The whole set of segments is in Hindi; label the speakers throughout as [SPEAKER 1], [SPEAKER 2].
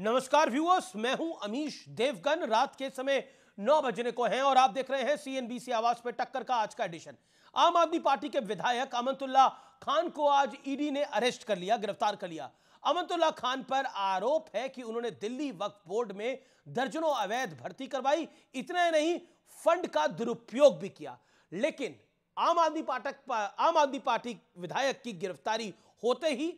[SPEAKER 1] नमस्कार व्यूअर्स मैं हूं अमीश देवगन रात के समय नौ बजने को हैं और आप देख रहे हैं सीएनबीसी आवाज पर टक्कर का आज का एडिशन आम आदमी पार्टी के विधायक अमंतुल्ला खान को आज ईडी e ने अरेस्ट कर लिया गिरफ्तार कर लिया अमंतुल्ला खान पर आरोप है कि उन्होंने दिल्ली वक्फ बोर्ड में दर्जनों अवैध भर्ती करवाई इतना ही नहीं फंड का दुरुपयोग भी किया लेकिन आम आदमी पाठक आम आदमी पार्टी विधायक की गिरफ्तारी होते ही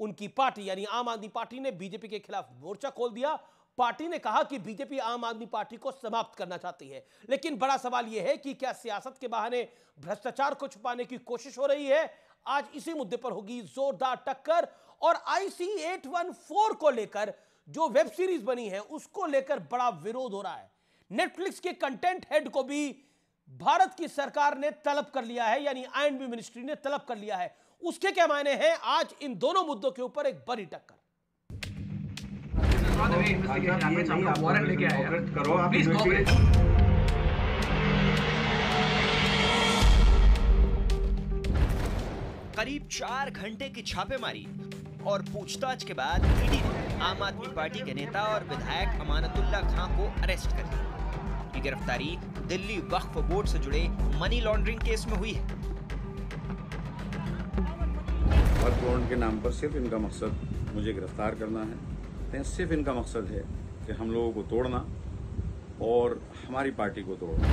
[SPEAKER 1] उनकी पार्टी यानी आम आदमी पार्टी ने बीजेपी के खिलाफ मोर्चा खोल दिया पार्टी ने कहा कि बीजेपी आम आदमी पार्टी को समाप्त करना चाहती है लेकिन बड़ा सवाल यह है कि क्या सियासत के बहाने भ्रष्टाचार को छुपाने की कोशिश हो रही है आज इसी मुद्दे पर होगी जोरदार टक्कर और आईसी 814 को लेकर जो वेब सीरीज बनी है उसको लेकर बड़ा विरोध हो रहा है नेटफ्लिक्स के कंटेंट हेड को भी भारत की सरकार ने तलब कर लिया है यानी आई मिनिस्ट्री ने तलब कर लिया है उसके क्या मायने हैं आज इन दोनों मुद्दों के ऊपर एक बड़ी टक्कर
[SPEAKER 2] करीब चार घंटे की छापेमारी और पूछताछ के बाद ईडी ने आम आदमी पार्टी के नेता और विधायक अमानतुल्ला खां को अरेस्ट कर लिया गिरफ्तारी दिल्ली वक्फ बोर्ड से जुड़े मनी लॉन्ड्रिंग केस में हुई है
[SPEAKER 3] हर बॉन्ड के नाम पर सिर्फ इनका मकसद मुझे गिरफ़्तार करना है तो सिर्फ इनका मकसद है कि
[SPEAKER 2] हम लोगों को तोड़ना
[SPEAKER 3] और हमारी पार्टी को तोड़ना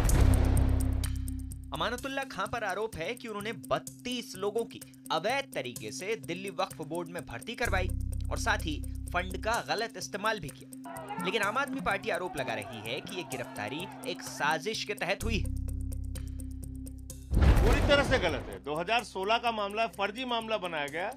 [SPEAKER 2] अमानतुल्ला खां पर आरोप है कि उन्होंने 32 लोगों की अवैध तरीके से दिल्ली वक्फ बोर्ड में भर्ती करवाई और साथ ही फंड का गलत इस्तेमाल भी किया लेकिन आम आदमी पार्टी आरोप लगा रही है कि ये गिरफ्तारी एक साजिश के तहत हुई है पूरी तरह से गलत है 2016 का मामला फर्जी मामला
[SPEAKER 4] बनाया गया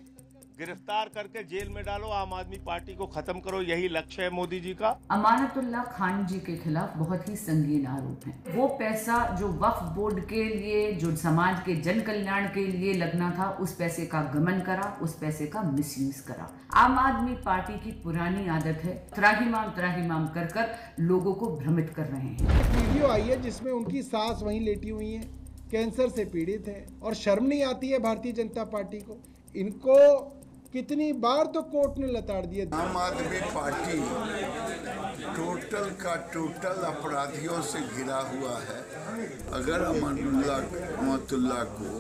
[SPEAKER 4] गिरफ्तार करके जेल में डालो आम आदमी पार्टी को खत्म करो यही लक्ष्य है मोदी जी
[SPEAKER 5] का अमानतुल्ला खान जी के खिलाफ बहुत ही संगीन आरोप है वो पैसा जो वक्फ बोर्ड के लिए जो समाज के जन कल्याण के लिए लगना था उस पैसे का गमन करा उस पैसे का मिसयूज करा आम आदमी पार्टी की पुरानी आदत है त्राहीमाम त्राहीमाम कर कर लोगो को भ्रमित कर रहे हैं
[SPEAKER 3] वीडियो आई है जिसमे उनकी सास वही लेटी हुई है कैंसर से पीड़ित है और शर्म नहीं आती है भारतीय जनता पार्टी को इनको कितनी बार तो कोर्ट ने लताड़ दिया आम आदमी पार्टी
[SPEAKER 6] टोटल का टोटल अपराधियों से घिरा हुआ है अगर अमानुल्ला को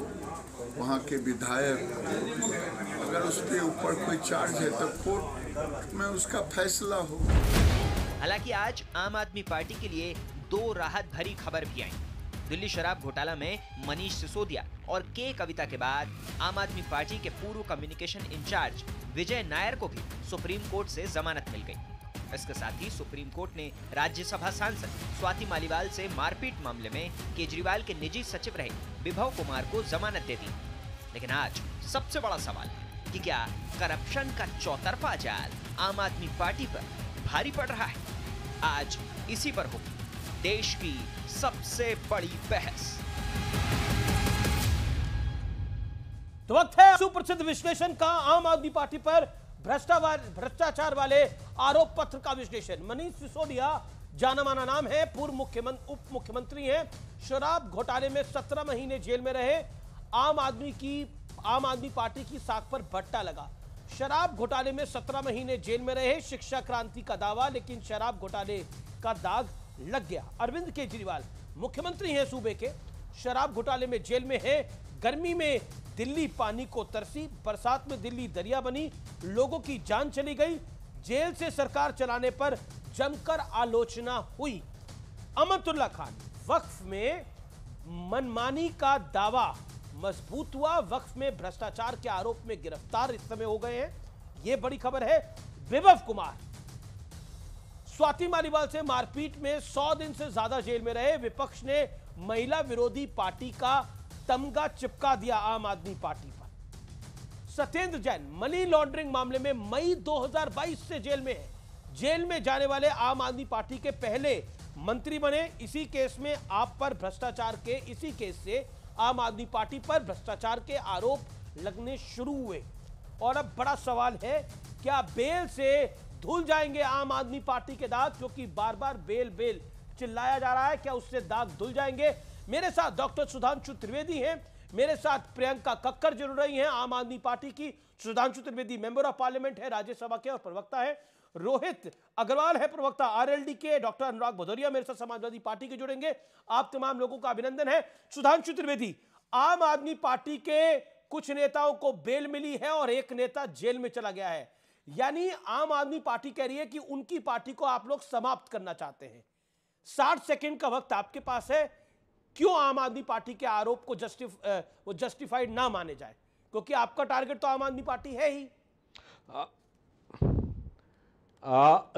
[SPEAKER 6] वहाँ के विधायक
[SPEAKER 2] अगर उसके ऊपर कोई चार्ज है तो
[SPEAKER 3] कोर्ट में उसका फैसला हो
[SPEAKER 2] हालांकि आज आम आदमी पार्टी के लिए दो राहत भरी खबर भी आई दिल्ली शराब घोटाला में मनीष सिसोदिया और के कविता के बाद आम आदमी पार्टी के पूर्व कम्युनिकेशन इंचार्ज विजय नायर को भी सुप्रीम कोर्ट से जमानत मिल गई इसके साथ ही सुप्रीम कोर्ट ने राज्यसभा सांसद स्वाति मालीवाल से मारपीट मामले में केजरीवाल के निजी सचिव रहे विभव कुमार को जमानत दे दी लेकिन आज सबसे बड़ा सवाल है कि क्या करप्शन का चौतरफा जाल आम आदमी पार्टी पर भारी पड़ रहा है आज इसी पर होगी देश की सबसे बड़ी बहस तो वक्त
[SPEAKER 1] है सुप्रसिद्ध विश्लेषण का आम आदमी पार्टी पर भ्रष्टाचार वाले आरोप पत्र का विश्लेषण मनीष सिसोदिया जाना माना नाम है पूर्व मुख्यमंत्री उप मुख्यमंत्री हैं शराब घोटाले में सत्रह महीने जेल में रहे आम आदमी की आम आदमी पार्टी की साख पर भट्टा लगा शराब घोटाले में सत्रह महीने जेल में रहे शिक्षा क्रांति का दावा लेकिन शराब घोटाले का दाग लग गया अरविंद केजरीवाल मुख्यमंत्री हैं सूबे के शराब घोटाले में जेल में है गर्मी में दिल्ली पानी को तरसी बरसात में दिल्ली दरिया बनी लोगों की जान चली गई जेल से सरकार चलाने पर जमकर आलोचना हुई अमतुल्ला खान वक्फ में मनमानी का दावा मजबूत हुआ वक्फ में भ्रष्टाचार के आरोप में गिरफ्तार इस समय हो गए हैं यह बड़ी खबर है विभव कुमार स्वाति मालीवाल से मारपीट में सौ दिन से ज्यादा जेल में रहे विपक्ष ने महिला विरोधी पार्टी का तमगा चिपका दिया आम आदमी पार्टी पर सत्येंद्र जैन मनी लॉन्ड्रिंग मामले में मई 2022 से जेल में है जेल में जाने वाले आम आदमी पार्टी के पहले मंत्री बने इसी केस में आप पर भ्रष्टाचार के इसी केस से आम आदमी पार्टी पर भ्रष्टाचार के आरोप लगने शुरू हुए और अब बड़ा सवाल है क्या बेल से धुल जाएंगे आम आदमी पार्टी के दाग क्योंकि बार बार बेल बेल चिल्लाया जा रहा है क्या उससे दाग धुल जाएंगे मेरे साथ डॉक्टर सुधांशु त्रिवेदी हैं मेरे साथ प्रियंका कक्कर जुड़ रही हैं आम आदमी पार्टी की Sudhanshu Trivedi member of parliament है राज्यसभा के और प्रवक्ता है रोहित अग्रवाल है प्रवक्ता आरएलडी के डॉक्टर अनुराग भदौरिया मेरे साथ समाजवादी पार्टी के जुड़ेंगे आप तमाम लोगों का अभिनंदन है सुधांशु त्रिवेदी आम आदमी पार्टी के कुछ नेताओं को बेल मिली है और एक नेता जेल में चला गया है यानी आम आदमी पार्टी कह रही है कि उनकी पार्टी को आप लोग समाप्त करना चाहते हैं साठ सेकेंड का वक्त आपके पास है क्यों आम आदमी पार्टी के आरोप को जस्टिफ वो जस्टिफाइड ना माने जाए क्योंकि आपका टारगेट तो आम आदमी पार्टी है ही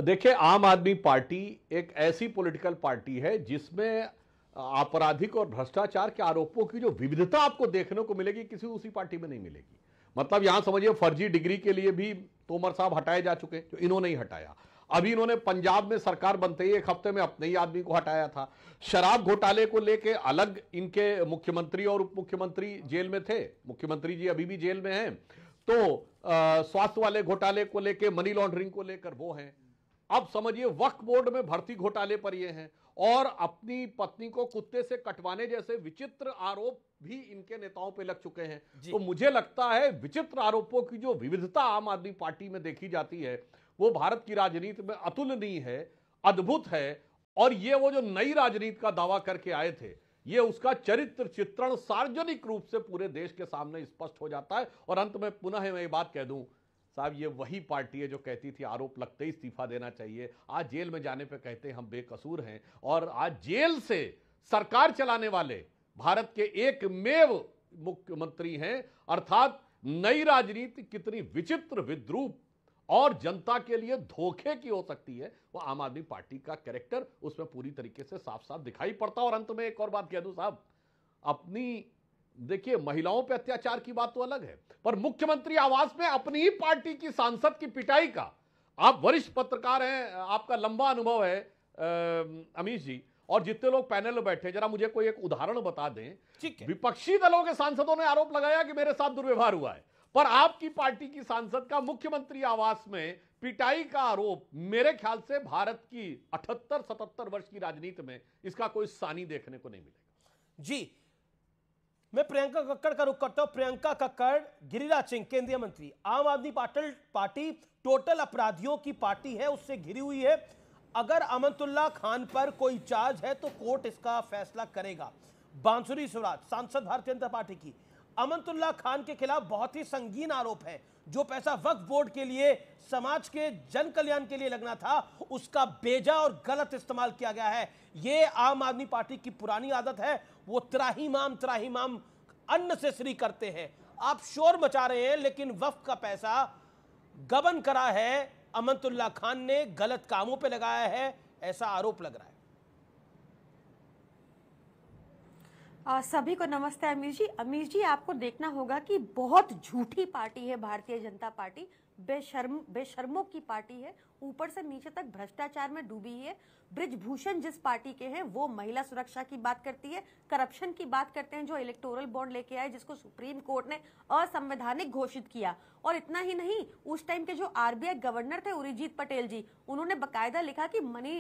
[SPEAKER 6] देखिए आम आदमी पार्टी एक ऐसी पॉलिटिकल पार्टी है जिसमें आपराधिक और भ्रष्टाचार के आरोपों की जो विविधता आपको देखने को मिलेगी किसी उसी पार्टी में नहीं मिलेगी मतलब यहां समझिए फर्जी डिग्री के लिए भी तोमर साहब हटाए जा चुके जो इन्होंने ही हटाया अभी इन्होंने पंजाब में सरकार बनते ही एक हफ्ते में अपने ही आदमी को हटाया था शराब घोटाले को लेके अलग इनके मुख्यमंत्री और उप मुख्यमंत्री जेल में थे मुख्यमंत्री जी अभी भी जेल में हैं तो स्वास्थ्य वाले घोटाले को लेके मनी लॉन्ड्रिंग को लेकर वो हैं अब समझिए वक्फ बोर्ड में भर्ती घोटाले पर ये हैं और अपनी पत्नी को कुत्ते से कटवाने जैसे विचित्र आरोप भी इनके नेताओं पे लग चुके हैं तो मुझे लगता है विचित्र आरोपों की जो विविधता आम आदमी पार्टी में देखी जाती है वो भारत की राजनीति में अतुलनीय है अद्भुत है और ये वो जो नई राजनीति का दावा करके आए थे ये उसका चरित्र चित्रण सार्वजनिक रूप से पूरे देश के सामने स्पष्ट हो जाता है और अंत में पुनः मैं ये बात कह दूं साहब ये वही पार्टी है जो कहती थी आरोप लगते ही इस्तीफा देना चाहिए आज जेल में जाने पर कहते हैं हम बेकसूर हैं और आज जेल से सरकार चलाने वाले भारत के मेव मुख्यमंत्री हैं अर्थात नई राजनीति कितनी विचित्र विद्रूप और जनता के लिए धोखे की हो सकती है वो आम आदमी पार्टी का कैरेक्टर उसमें पूरी तरीके से साफ साफ दिखाई पड़ता और अंत में एक और बात कह दू साहब अपनी देखिए महिलाओं पर अत्याचार की बात तो अलग है पर मुख्यमंत्री आवास में अपनी ही पार्टी की सांसद की पिटाई का आप वरिष्ठ पत्रकार हैं आपका लंबा अनुभव है अमीश जी और जितने लोग पैनल में बैठे जरा मुझे कोई एक उदाहरण बता दें विपक्षी दलों के सांसदों ने आरोप लगाया कि मेरे साथ दुर्व्यवहार हुआ है पर आपकी पार्टी की सांसद का मुख्यमंत्री आवास में पिटाई का आरोप मेरे ख्याल से भारत की अठहत्तर सतहत्तर वर्ष की राजनीति में इसका कोई सानी देखने को नहीं मिलेगा जी मैं प्रियंका कक्कड़ का रुख करता हूं प्रियंका कक्कड़ गिरिराज सिंह केंद्रीय
[SPEAKER 1] मंत्री आम आदमी पार्टी टोटल अपराधियों की पार्टी है उससे घिरी हुई है अगर अमंतुल्ला खान पर कोई चार्ज है तो कोर्ट इसका फैसला करेगा बांसुरी स्वराज सांसद भारतीय जनता पार्टी की अमंतुल्ला खान के खिलाफ बहुत ही संगीन आरोप है जो पैसा वक्त बोर्ड के लिए समाज के जन कल्याण के लिए लगना था उसका बेजा और गलत इस्तेमाल किया गया है ये आम आदमी पार्टी की पुरानी आदत है वो त्राहीमाम त्राहीमाम अन्न से श्री करते हैं आप शोर मचा रहे हैं लेकिन वफ का पैसा गबन करा है अमंतुल्ला खान ने गलत कामों पे लगाया है ऐसा आरोप लग रहा है
[SPEAKER 5] आ, सभी को नमस्ते अमीर जी अमीर जी आपको देखना होगा कि बहुत झूठी पार्टी है भारतीय जनता पार्टी बेशर्म बेशर्मों की पार्टी है ऊपर से नीचे तक भ्रष्टाचार में डूबी है ब्रिजभूषण जिस पार्टी के हैं वो महिला सुरक्षा की बात करती है करप्शन की बात करते हैं जो इलेक्टोरल बॉन्ड लेके आए जिसको सुप्रीम कोर्ट ने असंवैधानिक घोषित किया और इतना ही नहीं उस टाइम के जो आरबीआई गवर्नर थे उरिजीत पटेल जी उन्होंने बकायदा लिखा कि मनी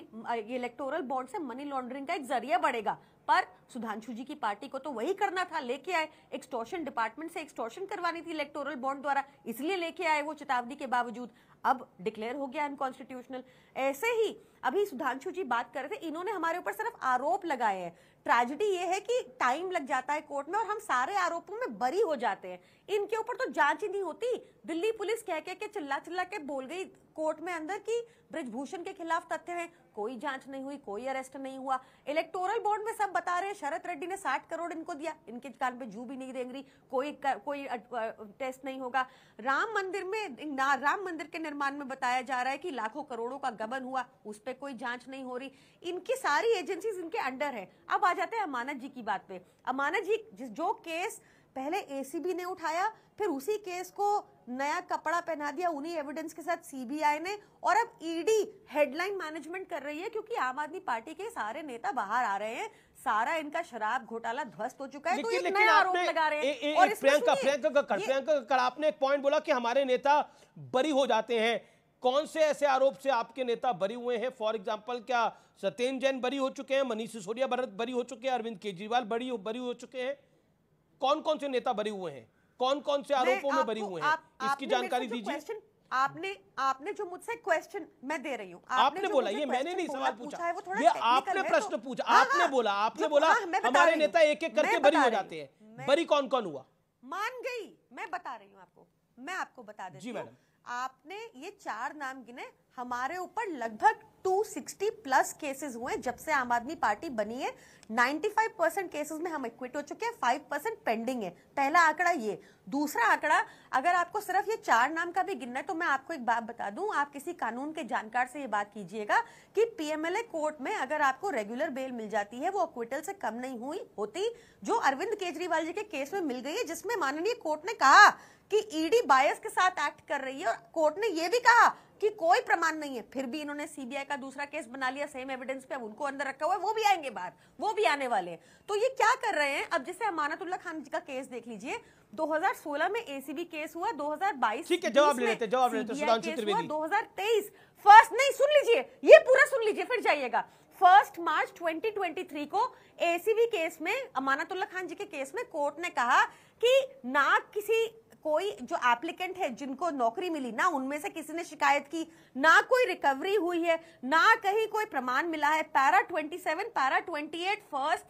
[SPEAKER 5] इलेक्टोरल बॉन्ड से मनी लॉन्ड्रिंग का एक जरिया बढ़ेगा पर सुधांशु जी की पार्टी को तो वही करना था लेके आए एक्सटॉर्शन डिपार्टमेंट से एक्सटॉर्शन करवानी थी इलेक्टोरल बॉन्ड द्वारा इसलिए लेके आए वो चेतावनी के बावजूद अब डिक्लेयर हो गया अनकॉन्स्टिट्यूशनल ऐसे ही अभी सुधांशु जी बात कर रहे थे इन्होंने हमारे ऊपर सिर्फ आरोप लगाए हैं ट्रेजिडी ये है कि टाइम लग जाता है कोर्ट में और हम सारे आरोपों में बरी हो जाते हैं इनके ऊपर तो जांच ही नहीं होती दिल्ली पुलिस कह कह के चिल्ला चिल्ला के बोल गई कोर्ट में अंदर की ब्रजभूषण के खिलाफ तथ्य है कोई जांच नहीं हुई कोई अरेस्ट नहीं हुआ इलेक्टोरल बोर्ड में सब बता रहे हैं शरद रेड्डी ने साठ करोड़ इनको दिया इनके कान पे जू भी नहीं देंगी कोई कर, कोई टेस्ट नहीं होगा राम मंदिर में राम मंदिर के निर्माण में बताया जा रहा है कि लाखों करोड़ों का गबन हुआ उस पर कोई जांच नहीं हो रही इनकी सारी एजेंसी इनके अंडर है अब आ जाते हैं अमानत जी की बात पे अमानत जी जो केस पहले एसीबी ने उठाया फिर उसी केस को नया कपड़ा पहना दिया उन्हीं एविडेंस के साथ सीबीआई ने और अब ईडी हेडलाइन मैनेजमेंट कर रही है क्योंकि आम आदमी पार्टी के सारे नेता बाहर आ रहे हैं सारा इनका शराब घोटाला ध्वस्त हो चुका है तो ये नया आरोप लगा रहे हैं और प्रियंका प्रियंका
[SPEAKER 1] प्रियंका आपने एक पॉइंट बोला कि हमारे नेता बरी हो जाते हैं कौन से ऐसे आरोप से आपके नेता बरी हुए हैं फॉर एग्जाम्पल क्या सत्येन्द्र जैन बरी हो चुके हैं मनीष सिसोदिया भरत बरी हो चुके हैं अरविंद केजरीवाल बरी बरी हो चुके हैं कौन कौन से नेता भरे हुए हैं कौन कौन से आरोपों में भरे हुए हैं इसकी जानकारी दीजिए
[SPEAKER 5] आपने आपने जो मुझसे क्वेश्चन मैं दे रही हूँ आपने, आपने बोला ये मैंने नहीं सवाल पूछा, है वो थोड़ा ये आपने प्रश्न तो, पूछा हाँ, आपने हाँ, बोला आपने बोला हमारे नेता एक एक करके बरी हो जाते हैं
[SPEAKER 1] बरी कौन कौन हुआ
[SPEAKER 5] मान गई मैं बता रही हूँ आपको मैं आपको बता दे आपने ये चार नाम गिने हमारे ऊपर लगभग 260 प्लस केसेस हुए जब से आम आदमी पार्टी बनी है 95 परसेंट केसेस में हम इक्विट हो चुके हैं 5 परसेंट पेंडिंग है पहला आंकड़ा ये दूसरा आंकड़ा अगर आपको सिर्फ ये चार नाम का भी गिनना है तो मैं आपको एक बात बता दूं आप किसी कानून के जानकार से ये बात कीजिएगा कि पीएमएलए कोर्ट में अगर आपको रेगुलर बेल मिल जाती है वो अक्विटल से कम नहीं हुई होती जो अरविंद केजरीवाल जी के केस में मिल गई है जिसमें माननीय कोर्ट ने कहा कि ईडी e बायस के साथ एक्ट कर रही है और कोर्ट ने यह भी कहा कि कोई प्रमाण नहीं है फिर भी इन्होंने सीबीआई का दूसरा केस बना लिया सेम एविडेंस पे अब उनको अंदर रखा हुआ है वो भी आएंगे बाहर वो भी आने वाले हैं तो ये क्या कर रहे हैं अब जैसे अमानतुल्ला खान जी का केस देख लीजिए 2016 में एसीबी केस हुआ 2022 ठीक है जवाब ले लेते जवाब लेते ले लेते 2023 फर्स्ट नहीं सुन लीजिए ये पूरा सुन लीजिए फिर जाइएगा फर्स्ट मार्च 2023 को एसीबी केस में अमानतुल्ला खान जी के केस में कोर्ट ने कहा कि ना किसी कोई जो एप्लीकेंट है जिनको नौकरी मिली ना उनमें से किसी ने शिकायत की ना कोई रिकवरी हुई है ना कहीं कोई प्रमाण मिला है पैरा 27 पैरा 28 फर्स्ट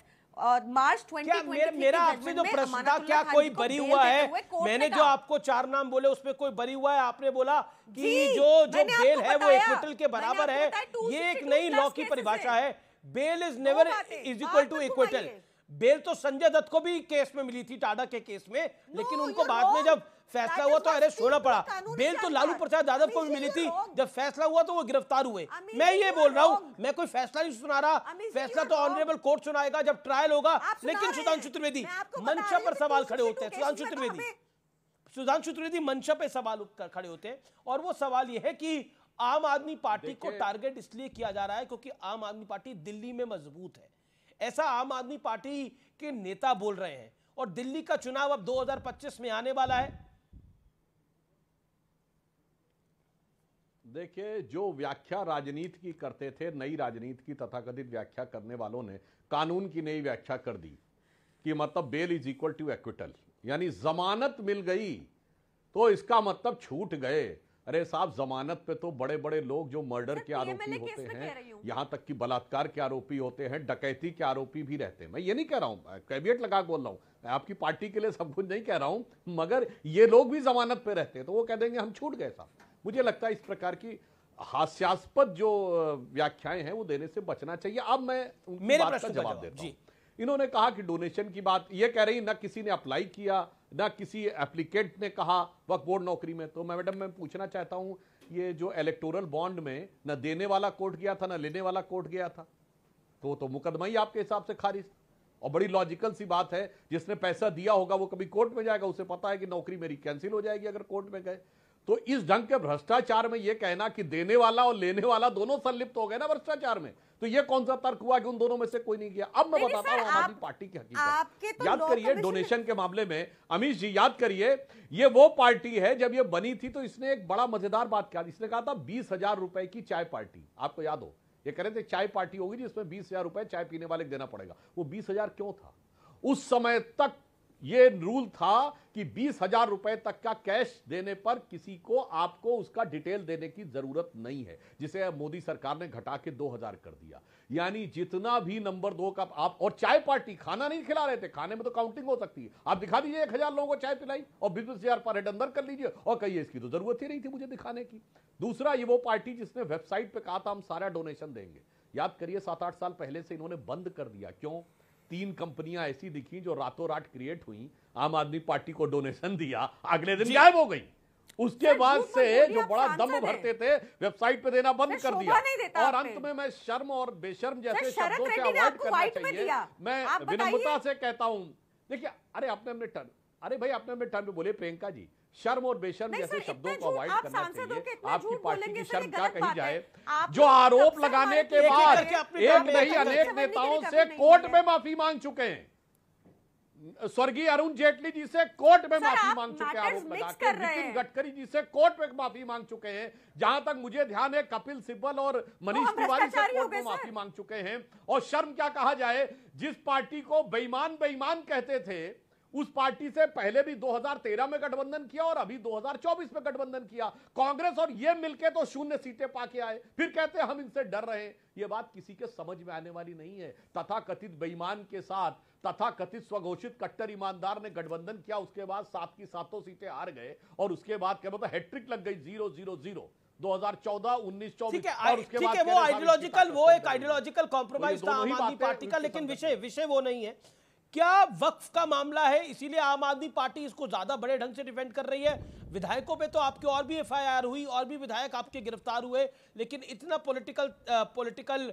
[SPEAKER 5] और मार्च ट्वेंटी मेर, मेरा आपसे जो प्रश्न था क्या कोई बरी हुआ है मैंने जो
[SPEAKER 1] आपको चार नाम बोले उसमें कोई बरी हुआ है आपने बोला कि जो जो बेल है वो इक्विटल के बराबर है ये एक नई लॉ की परिभाषा है bail is never is equal to acquittal bail तो संजय दत्त को भी केस में मिली थी टाडा के केस में लेकिन उनको बाद में जब फैसला हुआ तो अरेस्ट होना पड़ा बेल तो लालू प्रसाद यादव को भी मिली थी जब फैसला हुआ तो वो गिरफ्तार हुए मैं ये बोल रहा हूँ मैं कोई फैसला नहीं सुना रहा फैसला तो ऑनरेबल कोर्ट सुनाएगा जब ट्रायल होगा लेकिन सुधांशु त्रिवेदी मंशा पर सवाल खड़े होते हैं सुधांशु त्रिवेदी सुधांशु त्रिवेदी मंशा पे सवाल खड़े होते हैं और वो सवाल ये है कि आम आदमी पार्टी को टारगेट इसलिए किया जा रहा है क्योंकि आम आदमी पार्टी दिल्ली में मजबूत है ऐसा आम आदमी पार्टी के नेता बोल रहे हैं और दिल्ली का चुनाव अब 2025 में आने वाला है
[SPEAKER 6] देखिए जो व्याख्या राजनीति की करते थे नई राजनीति की तथाकथित व्याख्या करने वालों ने कानून की नई व्याख्या कर दी कि मतलब bail is equal to acquittal यानी जमानत मिल गई तो इसका मतलब छूट गए अरे साहब जमानत पे तो बड़े बड़े लोग जो मर्डर के आरोपी होते हैं यहाँ तक कि बलात्कार के आरोपी होते हैं डकैती के आरोपी भी रहते हैं मैं ये नहीं कह रहा हूँ कैबिनेट लगा बोल रहा हूँ मैं आपकी पार्टी के लिए सब कुछ नहीं कह रहा हूँ मगर ये लोग भी जमानत पे रहते हैं तो वो कह देंगे हम छूट गए साहब मुझे लगता है इस प्रकार की हास्यास्पद जो व्याख्याएं हैं वो देने से बचना चाहिए अब मैं मेरे बात जवाब देता हूँ इन्होंने कहा कि डोनेशन की बात ये कह रही ना किसी ने अप्लाई किया ना किसी एप्लीकेट ने कहा वक्त बोर्ड नौकरी में तो मैं मैडम मैं पूछना चाहता हूँ ये जो इलेक्टोरल बॉन्ड में ना देने वाला कोर्ट गया था ना लेने वाला कोर्ट गया था तो तो मुकदमा ही आपके हिसाब से खारिज और बड़ी लॉजिकल सी बात है जिसने पैसा दिया होगा वो कभी कोर्ट में जाएगा उसे पता है कि नौकरी मेरी कैंसिल हो जाएगी अगर कोर्ट में गए तो इस ढंग के भ्रष्टाचार में यह कहना कि देने वाला और लेने वाला दोनों संलिप्त हो गए ना भ्रष्टाचार में तो यह कौन सा तर्क हुआ कि उन दोनों में से कोई नहीं किया अब मैं बताता हूं आम आदमी पार्टी की हकीकत तो याद करिए डोनेशन के मामले में अमीश जी याद करिए ये वो पार्टी है जब ये बनी थी तो इसने एक बड़ा मजेदार बात कहा इसने कहा था बीस हजार रुपए की चाय पार्टी आपको याद हो ये कह रहे थे चाय पार्टी होगी जिसमें बीस हजार रुपए चाय पीने वाले देना पड़ेगा वो बीस हजार क्यों था उस समय तक ये रूल था कि बीस हजार रुपए तक का कैश देने पर किसी को आपको उसका डिटेल देने की जरूरत नहीं है जिसे मोदी सरकार ने घटा के दो हजार कर दिया यानी जितना भी नंबर दो का आप और चाय पार्टी खाना नहीं खिला रहे थे खाने में तो काउंटिंग हो सकती है आप दिखा दीजिए एक हजार लोगों को चाय पिलाई और बीस बीस हजार पर हेड अंदर कर लीजिए और कहिए इसकी तो जरूरत ही नहीं थी मुझे दिखाने की दूसरा ये वो पार्टी जिसने वेबसाइट पर कहा था हम सारा डोनेशन देंगे याद करिए सात आठ साल पहले से इन्होंने बंद कर दिया क्यों तीन कंपनियां ऐसी दिखी जो रातों रात क्रिएट हुई आम आदमी पार्टी को डोनेशन दिया अगले दिन गायब हो गई उसके बाद से जो बड़ा दम भरते थे वेबसाइट पे देना बंद कर दिया और अंत में मैं शर्म और बेशर्म जैसे शब्दों से अवॉइड करना चाहिए मैं विनम्रता से कहता हूं देखिए अरे आपने हमने टर्न अरे भाई आपने हमने टर्न बोले प्रियंका जी शर्म और बेशर्म जैसे शब्दों को अवॉइड करना चाहिए आपकी पार्टी की शर्म क्या कही जाए जो आरोप लगाने के बाद एक नहीं अनेक अच्छा, नेताओं से कोर्ट में माफी मांग चुके हैं स्वर्गीय अरुण जेटली जी से कोर्ट में माफी मांग चुके हैं आरोप नितिन गडकरी जी से कोर्ट में माफी मांग चुके हैं जहां तक मुझे ध्यान है कपिल सिब्बल और मनीष तिवारी से कोर्ट में माफी मांग चुके हैं और शर्म क्या कहा जाए जिस पार्टी को बेईमान बेईमान कहते थे उस पार्टी से पहले भी 2013 में गठबंधन किया और अभी 2024 में गठबंधन किया कांग्रेस और ये मिलके तो शून्य सीटें पाके आए फिर कहते हैं हम इनसे डर रहे हैं ये बात किसी के समझ में आने वाली नहीं है तथा कथित बेईमान के साथ तथा कथित स्वघोषित कट्टर ईमानदार ने गठबंधन किया उसके बाद सात की सातों सीटें हार गए और उसके बाद क्या मतलब हैट्रिक लग गई जीरो जीरो जीरो 2014 19 चौबीस और उसके बाद वो आइडियोलॉजिकल
[SPEAKER 1] वो एक आइडियोलॉजिकल तो कॉम्प्रोमाइज था आम आदमी पार्टी का लेकिन विषय विषय वो नहीं है क्या वक्फ का मामला है इसीलिए आम आदमी पार्टी इसको ज्यादा बड़े ढंग से डिफेंड कर रही है विधायकों पे तो आपके और भी एफआईआर हुई और भी विधायक आपके गिरफ्तार हुए लेकिन इतना पॉलिटिकल पॉलिटिकल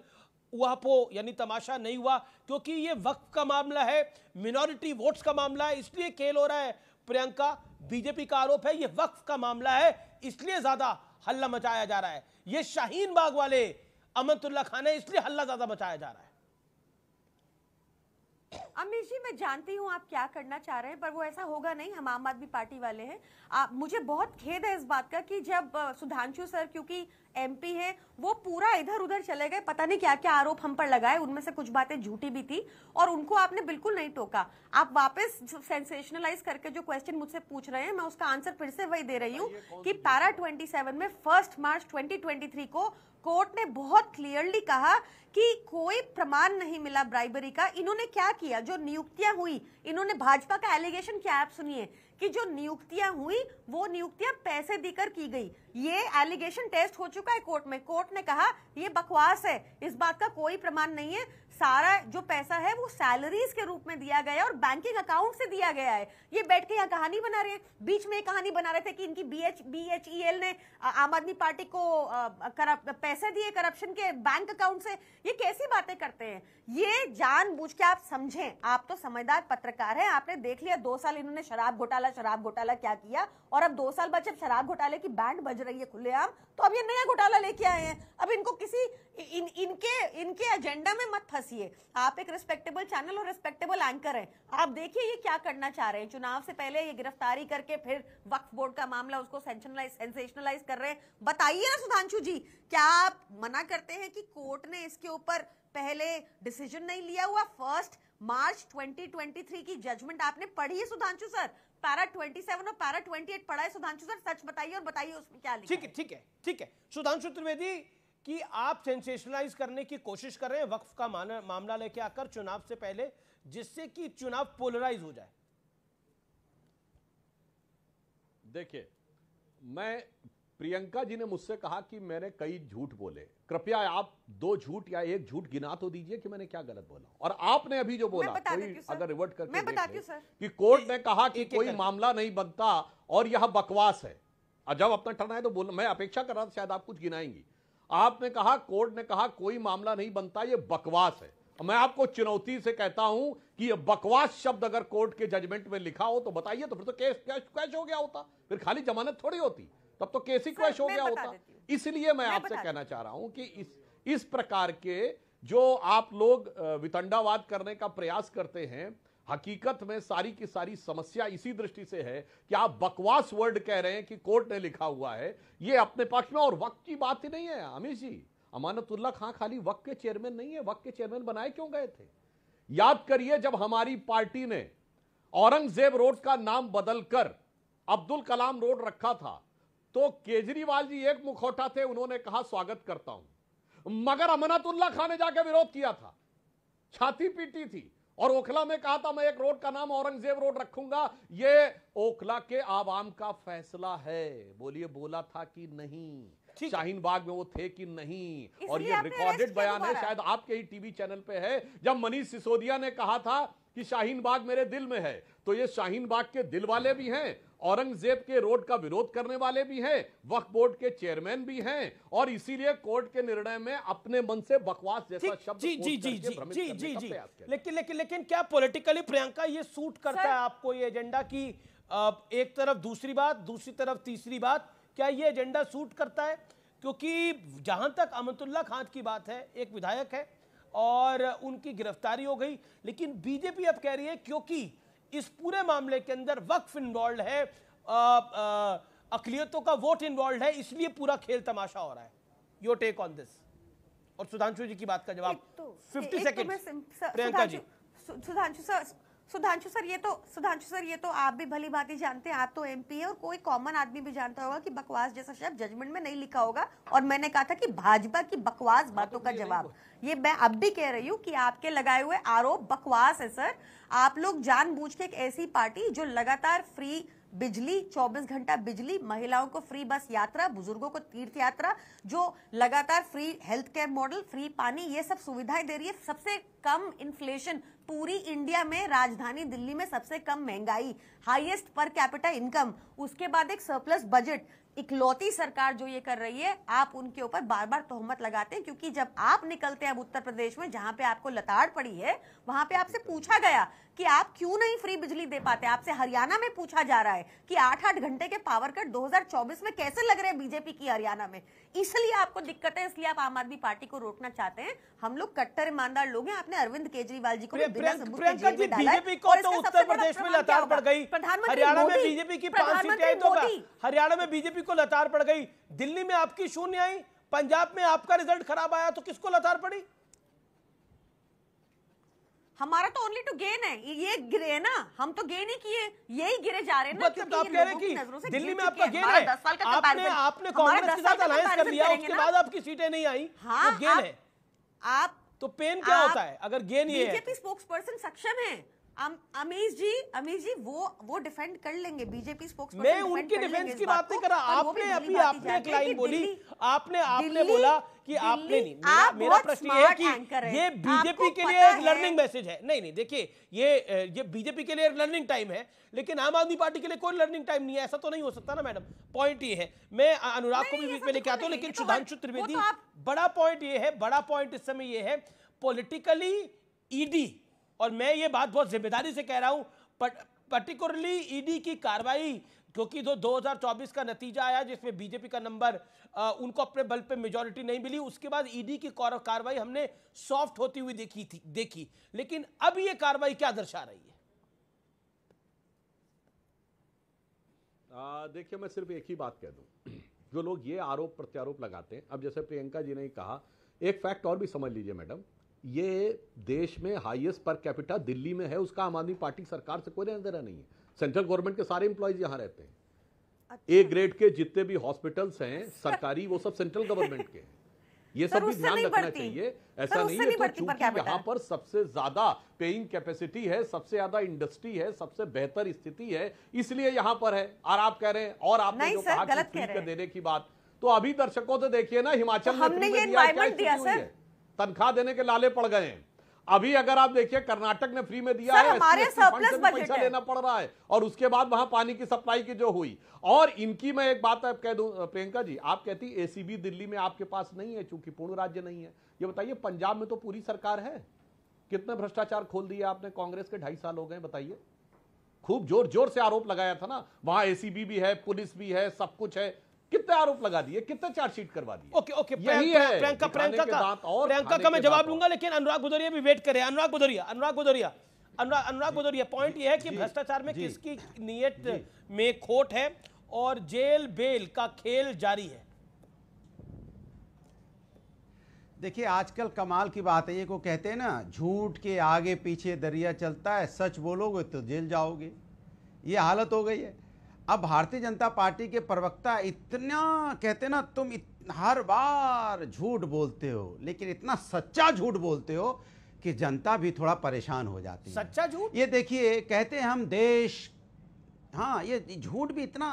[SPEAKER 1] उहापो यानी तमाशा नहीं हुआ क्योंकि ये वक्त का मामला है मिनोरिटी वोट्स का मामला है इसलिए खेल हो रहा है प्रियंका बीजेपी का आरोप है ये वक्फ का मामला है इसलिए ज्यादा हल्ला मचाया जा रहा है ये शाहीन बाग वाले अमतुल्ला
[SPEAKER 5] खान है इसलिए हल्ला ज्यादा मचाया जा रहा है अमीश जी मैं जानती हूँ आप क्या करना चाह रहे हैं पर वो ऐसा होगा नहीं हम आम आदमी पार्टी वाले हैं आप मुझे बहुत खेद है इस बात का कि जब सुधांशु सर क्योंकि एमपी है वो पूरा इधर उधर चले गए पता नहीं क्या क्या आरोप हम पर लगाए उनमें से कुछ बातें झूठी भी थी और उनको आपने बिल्कुल नहीं टोका आप वापस सेंसेशनलाइज करके जो क्वेश्चन मुझसे पूछ रहे हैं मैं उसका आंसर फिर से वही दे रही हूँ कि पैरा ट्वेंटी में फर्स्ट मार्च ट्वेंटी को कोर्ट ने बहुत क्लियरली कहा कि कोई प्रमाण नहीं मिला ब्राइबरी का इन्होंने क्या किया जो नियुक्तियां हुई इन्होंने भाजपा का एलिगेशन क्या आप सुनिए कि जो नियुक्तियां हुई वो नियुक्तियां पैसे देकर की गई ये एलिगेशन टेस्ट हो चुका है कोर्ट में कोर्ट ने कहा ये बकवास है इस बात का कोई प्रमाण नहीं है सारा जो पैसा है वो सैलरीज के रूप में दिया गया और बैंकिंग अकाउंट से दिया गया है ये बैठ के यहाँ कहानी बना रहे बीच में कहानी बना रहे थे कि इनकी बी एच e ने आम आदमी पार्टी को करप, पैसे दिए करप्शन के बैंक अकाउंट से ये कैसी बातें करते हैं ये जान बुझ के आप समझें आप तो समझदार पत्रकार हैं आपने देख लिया दो साल इन्होंने शराब घोटाला शराब घोटाला क्या किया और अब दो साल बाद जब शराब घोटाले की बैंड बज रही है खुलेआम तो अब ये नया घोटाला लेके आए हैं अब इनको किसी इन इनके इनके एजेंडा में मत फंसिए आप एक रिस्पेक्टेबल चैनल और रिस्पेक्टेबल एंकर है आप देखिए ये क्या करना चाह रहे हैं चुनाव से पहले ये गिरफ्तारी करके फिर वक्फ बोर्ड का मामला उसको सेंसेशनलाइज कर रहे हैं बताइए ना सुधांशु जी क्या आप मना करते हैं कि कोर्ट ने इसके ऊपर पहले डिसीजन नहीं लिया हुआ फर्स्ट मार्च 2023 की जजमेंट आपने पढ़ी है सुधांशु सर पैरा 27 और पैरा 28 पढ़ा है सुधांशु सर सच बताइए और बताइए उसमें क्या लिखा ठीक है ठीक है ठीक है सुधांशु त्रिवेदी
[SPEAKER 1] कि आप सेंसेशनलाइज करने की कोशिश कर रहे हैं वक्फ का मामला लेके आकर चुनाव से पहले जिससे कि चुनाव पोलराइज हो जाए
[SPEAKER 6] देखिए मैं प्रियंका जी ने मुझसे कहा कि मैंने कई झूठ बोले कृपया आप दो झूठ या एक झूठ गिना तो दीजिए कि मैंने क्या गलत बोला और आपने अभी जो बोला कोई अगर रिवर्ट करके मैं बताती हूँ कि कोर्ट ने कहा कि कोई मामला नहीं बनता और यह बकवास है और जब अपना ठरना है तो बोल मैं अपेक्षा कर रहा था शायद आप कुछ गिनाएंगी आपने कहा कोर्ट ने कहा कोई मामला नहीं बनता यह बकवास है मैं आपको चुनौती से कहता हूं कि यह बकवास शब्द अगर कोर्ट के जजमेंट में लिखा हो तो बताइए तो फिर तो केस कैश हो गया होता फिर खाली जमानत थोड़ी होती तब तो केसी क्रश हो गया होता इसलिए मैं आपसे कहना चाह रहा हूं कि इस इस प्रकार के जो आप लोग वितंडावाद करने का प्रयास करते हैं हकीकत में सारी की सारी समस्या इसी दृष्टि से है कि आप बकवास वर्ड कह रहे हैं कि कोर्ट ने लिखा हुआ है ये अपने पक्ष में और वक्त की बात ही नहीं है अमित जी अमानतुल्ला खां खाली वक्त के चेयरमैन नहीं है वक्त के चेयरमैन बनाए क्यों गए थे याद करिए जब हमारी पार्टी ने औरंगजेब रोड का नाम बदलकर अब्दुल कलाम रोड रखा था तो केजरीवाल जी एक मुखौटा थे उन्होंने कहा स्वागत करता हूं मगर अमनतुल्ला खान ने जाके विरोध किया था छाती पीटी थी और ओखला में कहा था मैं एक रोड का नाम औरंगजेब रोड रखूंगा ये ओखला के आवाम का फैसला है बोलिए बोला था कि नहीं शाहीन बाग में वो थे कि नहीं और ये रिकॉर्डेड बयान है शायद आपके ही टीवी चैनल पे है जब मनीष सिसोदिया ने कहा था कि शाहीन बाग मेरे दिल में है तो ये शाहीन बाग के दिल वाले भी हैं औरंगजेब के रोड का विरोध करने वाले भी हैं वक्त बोर्ड के चेयरमैन भी हैं और इसीलिए कोर्ट के निर्णय में अपने मन से बकवास जैसा शब्द जी जी जी जी जी जी जी लेकिन लेकिन लेकिन क्या पॉलिटिकली प्रियंका ये
[SPEAKER 1] सूट करता है आपको ये एजेंडा की एक तरफ दूसरी बात दूसरी तरफ तीसरी बात क्या ये एजेंडा सूट करता है क्योंकि जहां तक अमतुल्ला खान की बात है एक विधायक है और उनकी गिरफ्तारी हो गई लेकिन बीजेपी अब कह रही है क्योंकि इस पूरे मामले के अंदर वक्फ इन्वॉल्व है अकलियतों का वोट इन्वॉल्व है इसलिए पूरा खेल तमाशा हो रहा है योर टेक ऑन दिस और सुधांशु जी की बात का जवाब
[SPEAKER 5] फिफ्टी तो, तो second Priyanka ji Sudhanshu sir Sudhanshu sir ये तो सुधांशु सर ये तो आप भी भली बात ही जानते हैं आप तो एमपी है और कोई कॉमन आदमी भी जानता होगा कि बकवास जैसा शब्द जजमेंट में नहीं लिखा होगा और मैंने कहा था कि भाजपा की बकवास बातों का जवाब ये मैं अब भी कह रही हूँ कि आपके लगाए हुए आरोप बकवास है सर आप लोग जानबूझ के एक ऐसी पार्टी जो लगातार फ्री बिजली 24 घंटा बिजली महिलाओं को फ्री बस यात्रा बुजुर्गों को तीर्थ यात्रा जो लगातार free health care model free पानी ये सब सुविधाएं दे रही है सबसे कम इन्फ्लेशन पूरी इंडिया में राजधानी दिल्ली में सबसे कम महंगाई हाईएस्ट पर कैपिटल इनकम उसके बाद एक सरप्लस बजट इकलौती सरकार जो ये कर रही है आप उनके ऊपर बार बार तोहमत लगाते हैं क्योंकि जब आप निकलते हैं अब उत्तर प्रदेश में जहां पे आपको लताड़ पड़ी है वहां पे आपसे पूछा गया कि आप क्यों नहीं फ्री बिजली दे पाते आपसे हरियाणा में पूछा जा रहा है कि आठ आठ घंटे के पावर कट 2024 में कैसे लग रहे हैं बीजेपी की हरियाणा में इसलिए आपको दिक्कत है इसलिए आप आम आदमी पार्टी को रोकना चाहते हैं हम लोग कट्टर ईमानदार लोग हैं आपने अरविंद केजरीवाल जी को बीजेपी को तो उत्तर प्रदेश में लतार
[SPEAKER 1] पड़ गई हरियाणा में बीजेपी की तो हरियाणा में बीजेपी को लतार पड़ गई दिल्ली में आपकी शून्य आई पंजाब में आपका रिजल्ट खराब आया तो किसको लतार पड़ी
[SPEAKER 5] हमारा तो ओनली टू गेन है ये गिरे ना हम तो गेन ही किए यही गिरे जा रहे हैं ना तो आप कह रहे कि दिल्ली में आपका गेन है आपने आपने कांग्रेस के साथ अलायंस कर लिया उसके बाद
[SPEAKER 1] आपकी सीटें नहीं आई
[SPEAKER 5] हाँ गेन है आप
[SPEAKER 1] तो पेन क्या होता है अगर गेन ये बीजेपी
[SPEAKER 5] स्पोक्स पर्सन सक्षम है जी जी वो वो डिफेंड कर लेंगे बीजेपी स्पोक्स मैं उनकी डिफेंस की बात नहीं कर रहा आपने अभी आपने एक लाइन बोली
[SPEAKER 1] आपने आपने बोला कि आपने नहीं मेरा, मेरा प्रश्न ये है कि ये बीजेपी के लिए एक लर्निंग मैसेज है नहीं नहीं देखिए ये ये बीजेपी के लिए लर्निंग टाइम है लेकिन आम आदमी पार्टी के लिए कोई लर्निंग टाइम नहीं है ऐसा तो नहीं हो सकता ना मैडम पॉइंट ये है मैं अनुराग को भी बीच में तो लेके आता हूँ लेकिन सुधांशु तो त्रिवेदी तो बड़ा पॉइंट ये है बड़ा पॉइंट इस समय ये है पोलिटिकली ईडी e और मैं ये बात बहुत जिम्मेदारी से कह रहा हूँ पर्टिकुलरली ईडी की कार्रवाई क्योंकि जो 2024 का नतीजा आया जिसमें बीजेपी का नंबर आ, उनको अपने बल पे मेजोरिटी नहीं मिली उसके बाद ईडी e की कार्रवाई हमने सॉफ्ट होती हुई देखी थी देखी लेकिन अब ये कार्रवाई क्या दर्शा रही है
[SPEAKER 6] देखिए मैं सिर्फ एक ही बात कह दूं जो लोग ये आरोप प्रत्यारोप लगाते हैं अब जैसे प्रियंका जी ने कहा एक फैक्ट और भी समझ लीजिए मैडम ये देश में हाईएस्ट पर कैपिटा दिल्ली में है उसका आम आदमी पार्टी सरकार से कोई देना नहीं है सेंट्रल गवर्नमेंट के सारे इंप्लॉयज यहाँ रहते हैं ए अच्छा। ग्रेड के जितने भी हॉस्पिटल्स हैं सरकारी वो सब सेंट्रल गवर्नमेंट के हैं ये सब भी ध्यान रखना चाहिए ऐसा नहीं है तो चूंकि यहाँ पर सबसे ज्यादा पेइंग कैपेसिटी है सबसे ज्यादा इंडस्ट्री है सबसे बेहतर स्थिति है इसलिए यहाँ पर है और आप कह रहे हैं और आपने जो कहा देने की बात तो अभी दर्शकों से देखिए ना हिमाचल तो में हमने ये दिया सर तनख्वाह देने के लाले पड़ गए हैं अभी अगर आप देखिए कर्नाटक ने फ्री में दिया है हमारे सरप्लस बजट है लेना पड़ रहा है और उसके बाद वहां पानी की सप्लाई की जो हुई और इनकी मैं एक बात आप कह दूं प्रियंका जी आप कहती एसीबी दिल्ली में आपके पास नहीं है चूंकि पूर्ण राज्य नहीं है ये बताइए पंजाब में तो पूरी सरकार है कितने भ्रष्टाचार खोल दिए आपने कांग्रेस के ढाई साल हो गए बताइए खूब जोर जोर से आरोप लगाया था ना वहां एसीबी भी है पुलिस भी है सब कुछ है कितने आरोप लगा दिए कितने चार्जशीट करवा दिए ओके ओके यही है प्रियंका प्रियंका का और प्रियंका का
[SPEAKER 1] मैं जवाब लूंगा लेकिन अनुराग गुदरिया भी वेट करे अनुराग गुदरिया अनुराग गुदरिया अनुराग अनुराग गुदरिया पॉइंट ये है कि भ्रष्टाचार में किसकी नीयत में खोट है और जेल बेल का खेल जारी है
[SPEAKER 3] देखिए आजकल कमाल की बात है ये को कहते हैं ना झूठ के आगे पीछे दरिया चलता है सच बोलोगे तो जेल जाओगे ये हालत हो गई है अब भारतीय जनता पार्टी के प्रवक्ता इतना कहते ना तुम हर बार झूठ बोलते हो लेकिन इतना सच्चा झूठ बोलते हो कि जनता भी थोड़ा परेशान हो जाती है सच्चा झूठ ये देखिए कहते हैं हम देश हाँ ये झूठ भी इतना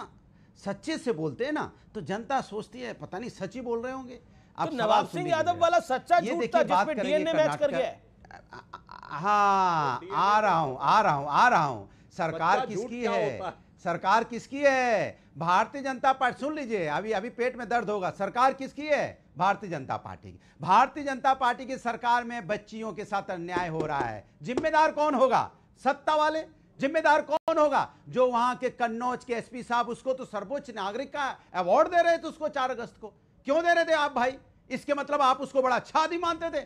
[SPEAKER 3] सच्चे से बोलते हैं ना तो जनता सोचती है पता नहीं सच ही बोल रहे होंगे अब तो नवाब सिंह यादव वाला सच्चा झूठ था जिसमें डीएनए मैच कर गया हाँ आ रहा हूँ आ रहा हूँ आ रहा हूँ सरकार किसकी है सरकार किसकी है भारतीय जनता पार्टी सुन लीजिए अभी अभी पेट में दर्द होगा सरकार किसकी है भारतीय जनता पार्टी की भारतीय जनता पार्टी की सरकार में बच्चियों के साथ अन्याय हो रहा है जिम्मेदार कौन होगा सत्ता वाले जिम्मेदार कौन होगा जो वहां के कन्नौज के एसपी साहब उसको तो सर्वोच्च नागरिक का अवार्ड दे रहे थे उसको चार अगस्त को क्यों दे रहे थे आप भाई इसके मतलब आप उसको बड़ा अच्छा आदमी मानते थे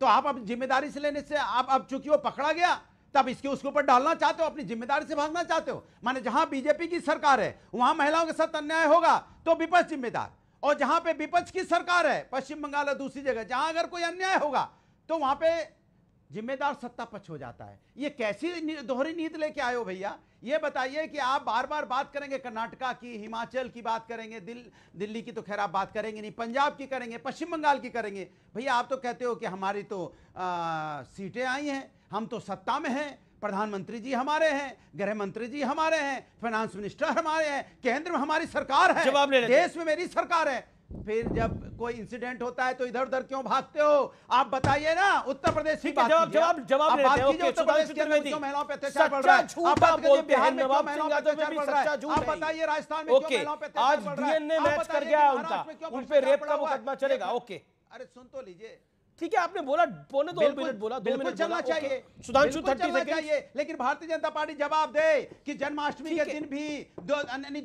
[SPEAKER 3] तो आप अब जिम्मेदारी से लेने से आप अब चूंकि वो पकड़ा गया तब इसके उसके ऊपर डालना चाहते हो अपनी जिम्मेदारी से भागना चाहते हो माने जहां बीजेपी की सरकार है वहां महिलाओं के साथ अन्याय होगा तो विपक्ष जिम्मेदार और जहां पे विपक्ष की सरकार है पश्चिम बंगाल और दूसरी जगह जहां अगर कोई अन्याय होगा तो वहां पे जिम्मेदार सत्ता पक्ष हो जाता है ये कैसी दोहरी नीति लेके आए हो भैया ये बताइए कि आप बार बार बात करेंगे कर्नाटका की हिमाचल की बात करेंगे दिल दिल्ली की तो खैर आप बात करेंगे नहीं पंजाब की करेंगे पश्चिम बंगाल की करेंगे भैया आप तो कहते हो कि हमारी तो सीटें आई हैं हम तो सत्ता में हैं प्रधानमंत्री जी हमारे हैं गृह मंत्री जी हमारे हैं फाइनेंस मिनिस्टर हमारे हैं केंद्र में हमारी सरकार है जवाब ले देश में मेरी सरकार है फिर जब कोई इंसिडेंट होता है तो इधर उधर क्यों भागते हो आप बताइए ना उत्तर प्रदेश की बात जवाब जवाब जवाब बात कीजिए उत्तर प्रदेश के अंदर क्यों महिलाओं पे अत्याचार बढ़ रहा है आप बात कीजिए बिहार में क्यों महिलाओं पे अत्याचार बढ़ रहा है आप बताइए राजस्थान में क्यों महिलाओं पे अत्याचार बढ़ रहा है आज डीएनए मैच कर गया उनका उन पे रेप का मुकदमा चलेगा ओके अरे सुन तो लीजिए ठीक है आपने बोला पौने दो तो मिनट बोला दो मिनट चलना चाहिए सुधांशु थर्टी चाहिए लेकिन भारतीय जनता पार्टी जवाब दे कि जन्माष्टमी के दिन भी दो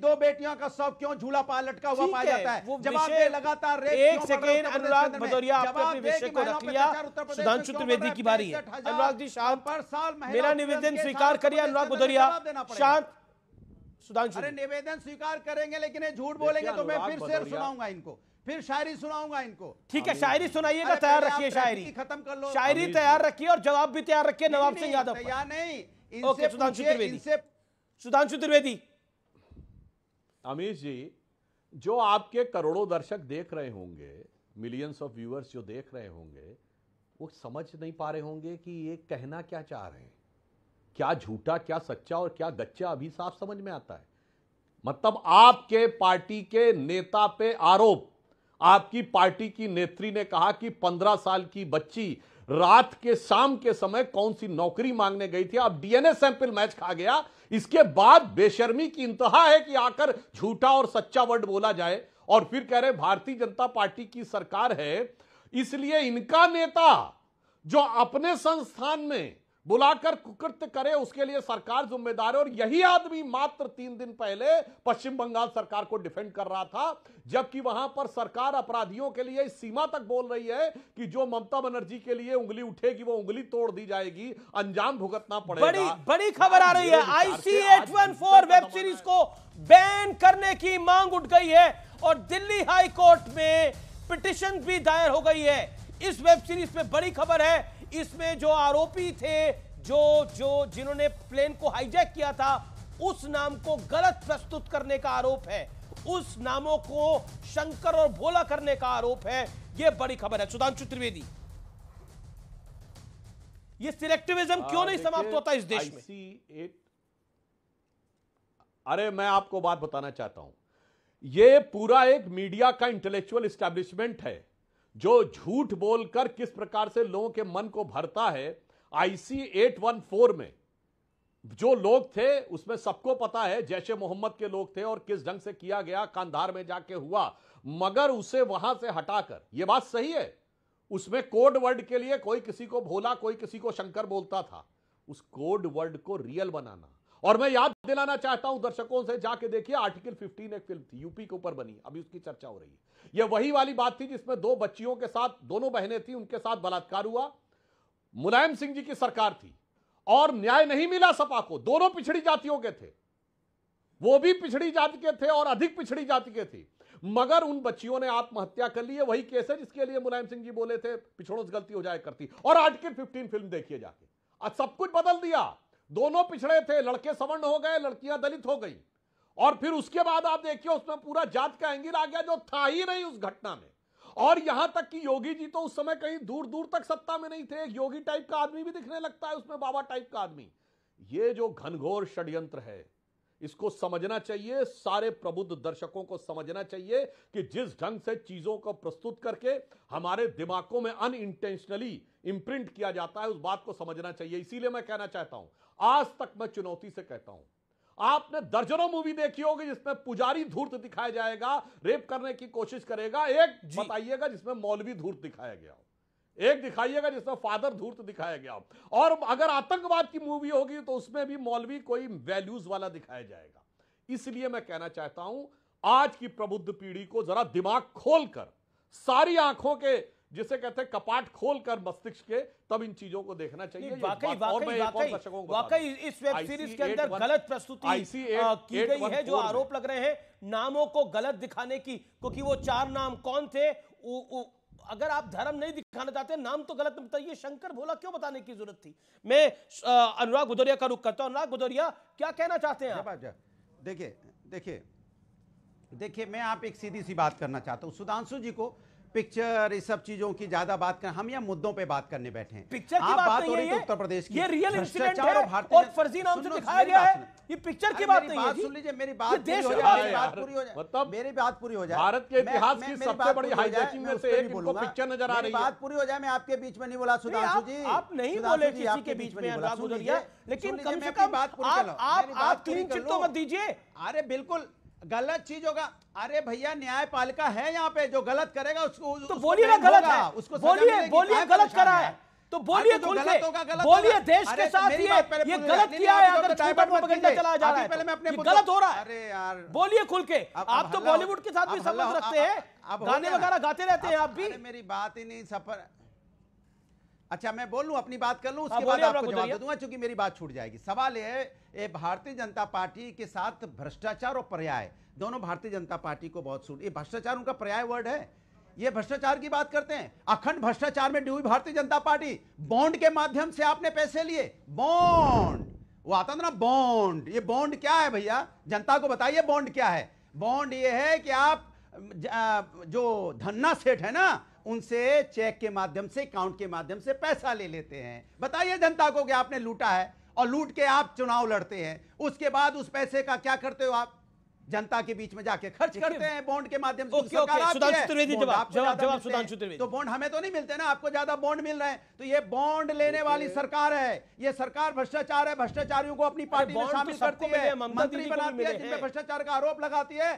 [SPEAKER 3] दो बेटियों का शव क्यों झूला पा लटका हुआ पाया जाता है जवाब दे लगातार एक सेकेंड अनुराग भदौरिया आपने अपने विषय को रख लिया सुधांशु त्रिवेदी की बारी है अनुराग जी शाम पर साल मेरा निवेदन स्वीकार करिए अनुराग भदौरिया शांत सुधांशु अरे निवेदन स्वीकार करेंगे लेकिन झूठ बोलेंगे तो मैं
[SPEAKER 1] फिर से सुनाऊंगा
[SPEAKER 3] इनको फिर शायरी सुनाऊंगा इनको ठीक है शायरी सुनाइएगा तैयार रखिए शायरी खत्म कर लो शायरी तैयार रखिए
[SPEAKER 1] और जवाब भी तैयार रखिए नवाब सिंह यादव तैयार
[SPEAKER 3] नहीं सुधांशु त्रिवेदी
[SPEAKER 6] सुधांशु त्रिवेदी अमीश जी जो आपके करोड़ों दर्शक देख रहे होंगे मिलियंस ऑफ व्यूअर्स जो देख रहे होंगे वो समझ नहीं पा रहे होंगे कि ये कहना क्या चाह रहे हैं क्या झूठा क्या सच्चा और क्या गच्चा अभी साफ समझ में आता है मतलब आपके पार्टी के नेता पे आरोप आपकी पार्टी की नेत्री ने कहा कि पंद्रह साल की बच्ची रात के शाम के समय कौन सी नौकरी मांगने गई थी अब डीएनए सैंपल मैच खा गया इसके बाद बेशर्मी की इंतहा है कि आकर झूठा और सच्चा वर्ड बोला जाए और फिर कह रहे भारतीय जनता पार्टी की सरकार है इसलिए इनका नेता जो अपने संस्थान में बुलाकर कुकृत्य करे उसके लिए सरकार जिम्मेदार है और यही आदमी मात्र तीन दिन पहले पश्चिम बंगाल सरकार को डिफेंड कर रहा था जबकि वहां पर सरकार अपराधियों के लिए इस सीमा तक बोल रही है कि जो ममता बनर्जी के लिए उंगली उठेगी वो उंगली तोड़ दी जाएगी अंजाम भुगतना पड़ेगा बड़ी बड़ी खबर आ रही है आईसी एट वेब सीरीज को बैन करने की मांग उठ गई है
[SPEAKER 1] और दिल्ली हाईकोर्ट में पिटिशन भी दायर हो गई है इस वेब सीरीज पे बड़ी खबर है इसमें जो आरोपी थे जो जो जिन्होंने प्लेन को हाईजैक किया था उस नाम को गलत प्रस्तुत करने का आरोप है उस नामों को शंकर और भोला करने का आरोप है यह बड़ी खबर है सुधांशु त्रिवेदी
[SPEAKER 6] ये सिलेक्टिविज्म हाँ, क्यों नहीं समाप्त होता इस देश में एक अरे मैं आपको बात बताना चाहता हूं यह पूरा एक मीडिया का इंटेलेक्चुअल स्टैब्लिशमेंट है जो झूठ बोलकर किस प्रकार से लोगों के मन को भरता है आईसी 814 में जो लोग थे उसमें सबको पता है जैश मोहम्मद के लोग थे और किस ढंग से किया गया कांधार में जाके हुआ मगर उसे वहां से हटाकर यह बात सही है उसमें कोड वर्ड के लिए कोई किसी को भोला कोई किसी को शंकर बोलता था उस कोड वर्ड को रियल बनाना और मैं याद दिलाना चाहता हूं दर्शकों से जाके देखिए आर्टिकल 15 एक फिल्म थी यूपी के ऊपर बनी अभी उसकी चर्चा हो रही है यह वही वाली बात थी जिसमें दो बच्चियों के साथ दोनों बहनें थी उनके साथ बलात्कार हुआ मुलायम सिंह जी की सरकार थी और न्याय नहीं मिला सपा को दोनों पिछड़ी जातियों के थे वो भी पिछड़ी जाति के थे और अधिक पिछड़ी जाति के थे मगर उन बच्चियों ने आत्महत्या कर ली है वही केस है जिसके लिए मुलायम सिंह जी बोले थे पिछड़ों से गलती हो जाए करती और आर्टिकल 15 फिल्म देखिए जाके आज सब कुछ बदल दिया दोनों पिछड़े थे लड़के सवर्ण हो गए लड़कियां दलित हो गई और फिर उसके बाद आप देखिए उसमें पूरा जात का एंगिल आ गया जो था ही नहीं उस घटना में और यहां तक कि योगी जी तो उस समय कहीं दूर दूर तक सत्ता में नहीं थे एक योगी टाइप का आदमी भी दिखने लगता है उसमें बाबा टाइप का आदमी ये जो घनघोर षड्यंत्र है इसको समझना चाहिए सारे प्रबुद्ध दर्शकों को समझना चाहिए कि जिस ढंग से चीजों को प्रस्तुत करके हमारे दिमागों में अन इंटेंशनली इम्प्रिंट किया जाता है उस बात को समझना चाहिए इसीलिए मैं कहना चाहता हूं आज तक मैं चुनौती से कहता हूं आपने दर्जनों मूवी देखी होगी जिसमें पुजारी धूर्त दिखाया जाएगा रेप करने की कोशिश करेगा एक बताइएगा जिसमें मौलवी धूर्त दिखाया गया हो एक दिखाइएगा जिसमें फादर धूर्त दिखाया गया और अगर आतंकवाद की मूवी होगी तो उसमें भी मौलवी कोई वैल्यूज वाला दिखाया जाएगा इसलिए मैं कहना चाहता हूं आज की प्रबुद्ध पीढ़ी को जरा दिमाग खोलकर सारी आंखों के जिसे कहते हैं कपाट खोल कर मस्तिष्क के तब इन चीजों को देखना चाहिए वाकई वाकई वाकई वाकई इस वेब सीरीज के अंदर
[SPEAKER 1] गलत प्रस्तुति की गई है जो आरोप लग रहे हैं नामों को गलत दिखाने की क्योंकि वो चार नाम कौन थे अगर आप धर्म नहीं दिखाना चाहते नाम तो गलत बताइए शंकर भोला क्यों बताने की जरूरत थी मैं अनुराग भदौरिया का रुख करता हूँ अनुराग भदौरिया
[SPEAKER 3] क्या कहना चाहते हैं देखिए देखिए देखिए मैं आप एक सीधी सी बात करना चाहता हूँ सुधांशु जी को पिक्चर इस सब चीजों की ज्यादा बात कर हम या मुद्दों पे बात करने बैठे हैं पिक्चर की बात, बात हो रही है तो उत्तर प्रदेश की ये रियल इंसिडेंट है और फर्जी नाम से दिखाया गया है ये पिक्चर की बात नहीं है सुन लीजिए मेरी बात देश पूरी हो जाए मतलब मेरी बात पूरी हो जाए
[SPEAKER 6] भारत के इतिहास की सबसे बड़ी हाईजैकिंग में से एक इनको पिक्चर नजर आ रही है बात
[SPEAKER 3] पूरी हो जाए मैं आपके बीच में नहीं बोला सुधांशु जी आप नहीं बोले किसी के बीच में अनुराग लेकिन कम से कम आप आप क्लीन चिट तो मत दीजिए अरे बिल्कुल गलत चीज होगा अरे भैया न्यायपालिका है यहाँ पे जो गलत करेगा उसको तो बोलिए ना गलत है उसको बोलिए बोलिए हाँ, गलत करा है तो बोलिए हाँ, तो गलत होगा गलत बोलिए देश के साथ ये ये गलत किया है तो अगर में प्रोपेगेंडा चला जा रहा है पहले मैं अपने गलत हो रहा है अरे
[SPEAKER 1] यार बोलिए खुल के आप तो बॉलीवुड के साथ भी संबंध रखते हैं गाने वगैरह गाते रहते हैं
[SPEAKER 3] आप भी मेरी बात ही नहीं सफर अच्छा मैं बोलूं अपनी बात कर लूं हाँ, उसके बाद आपको जवाब दे दूंगा चूंकि मेरी बात छूट जाएगी सवाल ये भारतीय जनता पार्टी के साथ भ्रष्टाचार और पर्याय दोनों भारतीय जनता पार्टी को बहुत सूट ये भ्रष्टाचार उनका पर्याय वर्ड है ये भ्रष्टाचार की बात करते हैं अखंड भ्रष्टाचार में डूबी भारतीय जनता पार्टी बॉन्ड के माध्यम से आपने पैसे लिए बॉन्ड वो आता था ना बॉन्ड ये बॉन्ड क्या है भैया जनता को बताइए बॉन्ड क्या है बॉन्ड ये है कि आप जो धन्ना सेठ है ना उनसे चेक के माध्यम से अकाउंट के माध्यम से पैसा ले लेते हैं बताइए जनता को कि आपने लूटा है और लूट के आप चुनाव लड़ते हैं उसके बाद उस पैसे का क्या करते हो आप जनता के बीच में जाके खर्च करते हैं बॉन्ड के माध्यम से तो सुधांशु त्रिवेदी जवाब जवाब सुधांशु त्रिवेदी तो बॉन्ड हमें तो नहीं मिलते ना आपको ज्यादा बॉन्ड मिल रहे हैं तो ये बॉन्ड लेने वाली सरकार है ये सरकार भ्रष्टाचार है भ्रष्टाचारियों को अपनी पार्टी में तो शामिल करती है मंत्री बनाती है जिनमें भ्रष्टाचार का आरोप लगाती है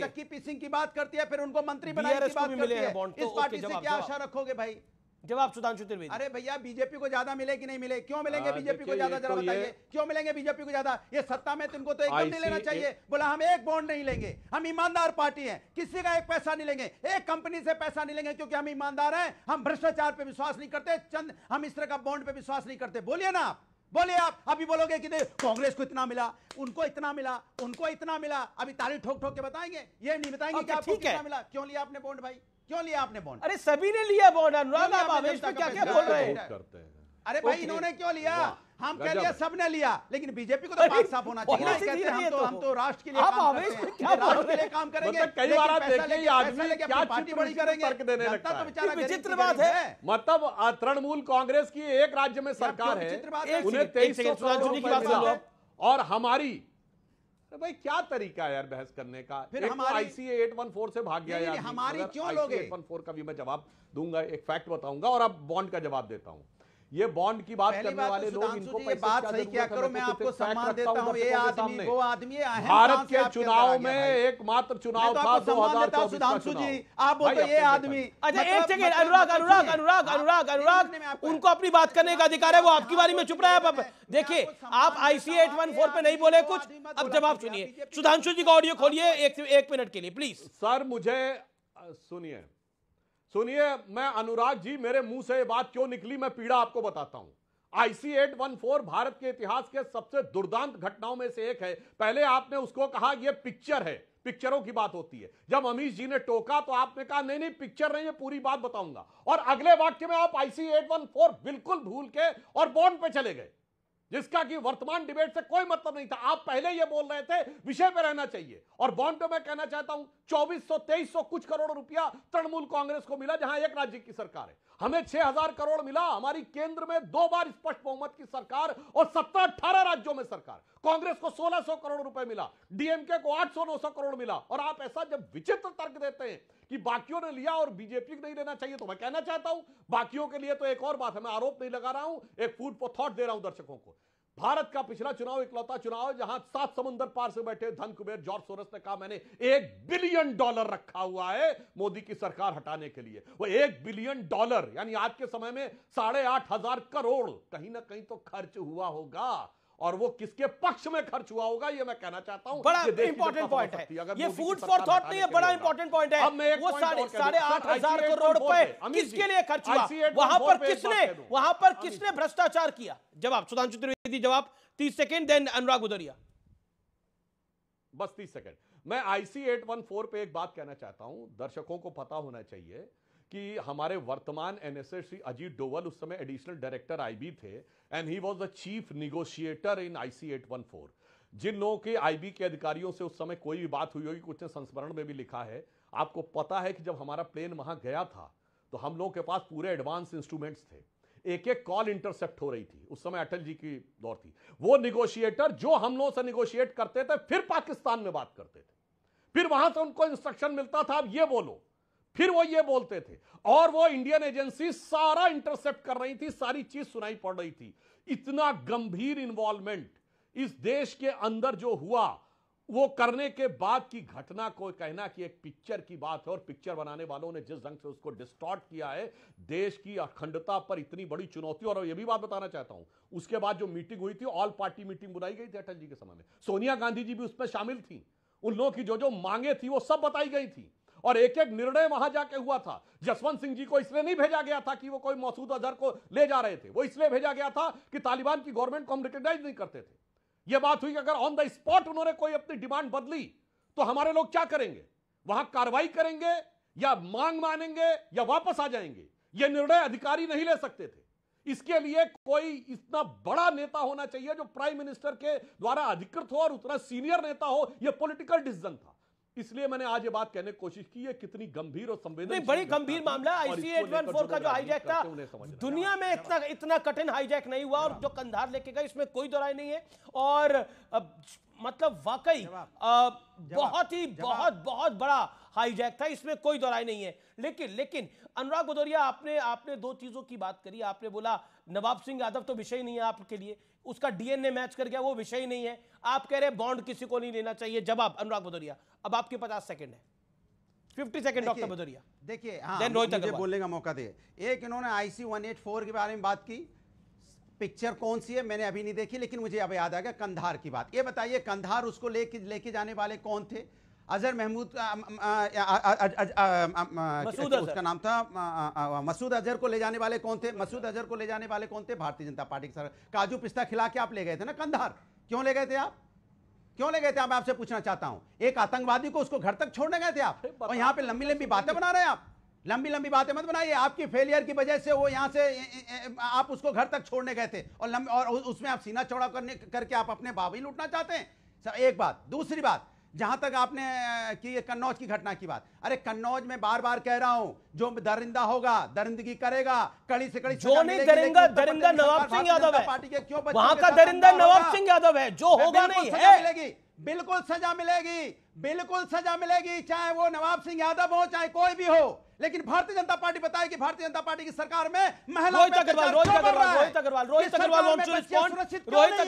[SPEAKER 3] चक्की पीसिंग की बात करती है फिर उनको मंत्री बनाने की बात करती है तो, इस पार्टी से क्या आशा रखोगे भाई जवाब सुधांशु चतुर्वेदी अरे भैया बीजेपी को ज्यादा मिले कि नहीं मिले क्यों मिलेंगे हाँ, बीजेपी को ज्यादा जरा तो बताइए क्यों मिलेंगे बीजेपी को ज्यादा ये सत्ता में तुमको तो एकदम नहीं लेना चाहिए बोला हम एक बॉन्ड नहीं लेंगे हम ईमानदार पार्टी है किसी का एक पैसा नहीं लेंगे एक कंपनी से पैसा नहीं लेंगे क्योंकि हम ईमानदार हैं हम भ्रष्टाचार पर विश्वास नहीं करते चंद हम इस तरह का बॉन्ड पर विश्वास नहीं करते बोलिए ना आप बोलिए आप अभी बोलोगे कि कांग्रेस को इतना मिला उनको इतना मिला उनको इतना मिला अभी ताली ठोक ठोक के बताएंगे ये नहीं बताएंगे अच्छा, कि आपको कितना मिला क्यों लिया आपने बॉन्ड भाई क्यों लिया आपने बॉन्ड अरे सभी ने लिया बॉन्ड अनुराग आप आवेश पे क्या क्या बोल रहे
[SPEAKER 6] हैं
[SPEAKER 3] अरे भाई इन्होंने क्यों लिया हम कह लिया सबने लिया लेकिन बीजेपी को तो बात साफ होना चाहिए हम तो, तो हम तो राष्ट्र के लिए आप आवेश में क्या राष्ट्र के लिए काम करेंगे मतलब कई बार आप देखिए आदमी क्या पार्टी बड़ी करेंगे तर्क देने लगता तो है तो विचित्र बात है
[SPEAKER 6] मतलब तृणमूल कांग्रेस की एक राज्य में सरकार है उन्हें तेईस की बात और हमारी तो भाई क्या तरीका है यार बहस करने का फिर हमारे आईसीए एट वन फोर से भाग गया यार हमारी मतलब क्यों लोगे वन फोर का भी मैं जवाब दूंगा एक फैक्ट बताऊंगा और अब बॉन्ड का जवाब देता हूँ ये बॉन्ड की बात करने तो वाले लोग इनको ये बात सही क्या करो मैं तो आपको सम्मान देता हूँ ये आदमी वो आदमी भारत के चुनाव में एकमात्र तो चुनाव था दो हजार सुधांशु जी आप बोलते ये आदमी अच्छा एक सेकेंड मतलब मतलब अनुराग मतलब अनुराग अनुराग अनुराग अनुराग
[SPEAKER 1] उनको अपनी बात करने का अधिकार है वो आपकी बारी में चुप रहा है आप देखिए आप आईसी एट वन फोर पे नहीं
[SPEAKER 6] बोले कुछ अब जवाब सुनिए सुधांशु जी का ऑडियो खोलिए एक मिनट के लिए प्लीज सर मुझे सुनिए सुनिए मैं अनुराग जी मेरे मुंह से ये बात क्यों निकली मैं पीड़ा आपको बताता हूं आईसी फोर भारत के इतिहास के सबसे दुर्दांत घटनाओं में से एक है पहले आपने उसको कहा यह पिक्चर है पिक्चरों की बात होती है जब अमीश जी ने टोका तो आपने कहा नहीं नहीं पिक्चर नहीं है पूरी बात बताऊंगा और अगले वाक्य में आप आईसी फोर बिल्कुल भूल के और बॉन्ड पे चले गए जिसका कि वर्तमान डिबेट से कोई मतलब नहीं था आप पहले ये बोल रहे थे विषय पर रहना चाहिए और बॉन्ड पे मैं कहना चाहता हूं 2400 2300 कुछ करोड़ रुपया तृणमूल कांग्रेस को मिला जहां एक राज्य की सरकार है हमें 6000 करोड़ मिला हमारी केंद्र में दो बार स्पष्ट बहुमत की सरकार और सत्रह अठारह राज्यों में सरकार कांग्रेस को 1600 करोड़ रुपए मिला डीएमके को 800 900 करोड़ मिला और आप ऐसा जब विचित्र तर्क देते हैं कि बाकियों ने लिया और बीजेपी को नहीं लेना चाहिए तो मैं कहना चाहता हूं बाकियों के लिए तो एक और बात है मैं आरोप नहीं लगा रहा हूं एक फूड फॉर थॉट दे रहा हूं दर्शकों को भारत का पिछला चुनाव इकलौता चुनाव जहां सात समुंदर पार से बैठे धन कुबेर जॉर्ज सोरस ने कहा मैंने एक बिलियन डॉलर रखा हुआ है मोदी की सरकार हटाने के लिए वो एक बिलियन डॉलर यानी आज के समय में साढ़े आठ हजार करोड़ कहीं ना कहीं तो खर्च हुआ होगा और वो किसके पक्ष में खर्च हुआ होगा ये मैं कहना चाहता हूँ बड़ा इंपॉर्टेंट पॉइंट है ये फूड फॉर थॉट नहीं है बड़ा इंपॉर्टेंट पॉइंट है वो साढ़े साढ़े आठ हजार करोड़ रुपए किसके लिए खर्च हुआ वहां पर किसने
[SPEAKER 1] वहां पर किसने भ्रष्टाचार किया जवाब सुधांशु दीजिए जवाब तीस सेकेंड देन अनुराग उदरिया
[SPEAKER 6] बस तीस सेकेंड मैं आईसी एट वन फोर पे एक बात कहना चाहता हूं दर्शकों को पता होना चाहिए कि हमारे वर्तमान एनएसए श्री अजीत डोवल उस समय एडिशनल डायरेक्टर आईबी थे and he was the chief negotiator in IC four जिन लोगों के आईबी के अधिकारियों से उस समय कोई भी बात हुई होगी कुछ ने संस्मरण में भी लिखा है आपको पता है कि जब हमारा प्लेन वहां गया था तो हम लोगों के पास पूरे एडवांस इंस्ट्रूमेंट्स थे एक एक कॉल इंटरसेप्ट हो रही थी उस समय अटल जी की दौर थी वो निगोशिएटर जो हम लोगों से निगोशिएट करते थे फिर पाकिस्तान में बात करते थे फिर वहां से उनको इंस्ट्रक्शन मिलता था आप ये बोलो फिर वो ये बोलते थे और वो इंडियन एजेंसी सारा इंटरसेप्ट कर रही थी सारी चीज सुनाई पड़ रही थी इतना गंभीर इन्वॉल्वमेंट इस देश के अंदर जो हुआ वो करने के बाद की घटना को कहना कि एक पिक्चर की बात है और पिक्चर बनाने वालों ने जिस ढंग से उसको डिस्टॉर्ट किया है देश की अखंडता पर इतनी बड़ी चुनौती और यह भी बात बताना चाहता हूं उसके बाद जो मीटिंग हुई थी ऑल पार्टी मीटिंग बुलाई गई थी अटल जी के समय में सोनिया गांधी जी भी उसमें शामिल थी उन लोगों की जो जो मांगे थी वो सब बताई गई थी और एक एक निर्णय वहां जाके हुआ था जसवंत सिंह जी को इसलिए नहीं भेजा गया था कि वो कोई मसूद अजहर को ले जा रहे थे वो इसलिए भेजा गया था कि तालिबान की गवर्नमेंट को हम रिकग्नाइज नहीं करते थे यह बात हुई कि अगर ऑन द स्पॉट उन्होंने कोई अपनी डिमांड बदली तो हमारे लोग क्या करेंगे वहां कार्रवाई करेंगे या मांग मानेंगे या वापस आ जाएंगे यह निर्णय अधिकारी नहीं ले सकते थे इसके लिए कोई इतना बड़ा नेता होना चाहिए जो प्राइम मिनिस्टर के द्वारा अधिकृत हो और उतना सीनियर नेता हो यह पॉलिटिकल डिसीजन था इसलिए मैंने आज ये बात कहने की कोशिश की है कितनी गंभीर और संवेदन बड़ी गंभीर मामला आईसी एट वन फोर का जो हाईजैक था दुनिया में
[SPEAKER 1] इतना इतना कठिन हाईजैक नहीं हुआ और जो कंधार लेके गए इसमें कोई दोराई नहीं है और मतलब वाकई बहुत ही बहुत बहुत बड़ा हाईजैक था इसमें कोई दोराई नहीं है लेकिन लेकिन अनुराग भदौरिया आपने आपने दो चीजों की बात करी आपने बोला नवाब सिंह यादव तो विषय नहीं है आपके लिए उसका डीएनए मैच कर गया वो विषय ही नहीं है आप कह रहे बॉन्ड किसी को नहीं लेना चाहिए जवाब अनुराग भदौरिया अब आपके पचास सेकंड है फिफ्टी सेकेंड डॉक्टर भदौरिया
[SPEAKER 3] देखिए हाँ, बोलने का मौका दे एक इन्होंने आईसी फोर के बारे में बात की पिक्चर कौन सी है मैंने अभी नहीं देखी लेकिन मुझे अब याद आ गया कंधार की बात ये बताइए कंधार उसको लेके लेके जाने वाले कौन थे अजहर महमूद उसका नाम था मसूद अजहर को ले जाने वाले कौन थे मसूद अजहर को ले जाने वाले कौन थे भारतीय जनता पार्टी के सर काजू पिस्ता खिला के आप ले गए थे ना कंधार क्यों ले गए थे आप क्यों ले गए थे आप आपसे पूछना चाहता हूं एक आतंकवादी को उसको घर तक छोड़ने गए थे आप और यहाँ पे लंबी लंबी बातें बना रहे हैं आप लंबी लंबी बातें मत बनाइए आपकी फेलियर की वजह से वो यहाँ से आप उसको घर तक छोड़ने गए थे और और उसमें आप सीना चौड़ा करने करके आप अपने बाबा ही लूटना चाहते हैं एक बात दूसरी बात जहां तक आपने की कन्नौज की घटना की बात अरे कन्नौज में बार बार कह रहा हूं जो दरिंदा होगा दरिंदगी करेगा कड़ी से कड़ी जो नहीं दरिंदा दरिंदा नवाब सिंह यादव है पार्टी के क्यों वहां का दरिंदा नवाब सिंह यादव है जो होगा नहीं है बिल्कुल सजा मिलेगी बिल्कुल सजा मिलेगी चाहे वो नवाब सिंह यादव हो चाहे कोई भी हो लेकिन भारतीय जनता पार्टी बताए कि भारतीय जनता पार्टी की सरकार में महिला रोहित अग्रवाल रोहित अग्रवाल तो रोहित अग्रवाल रोहित क्यों रोहित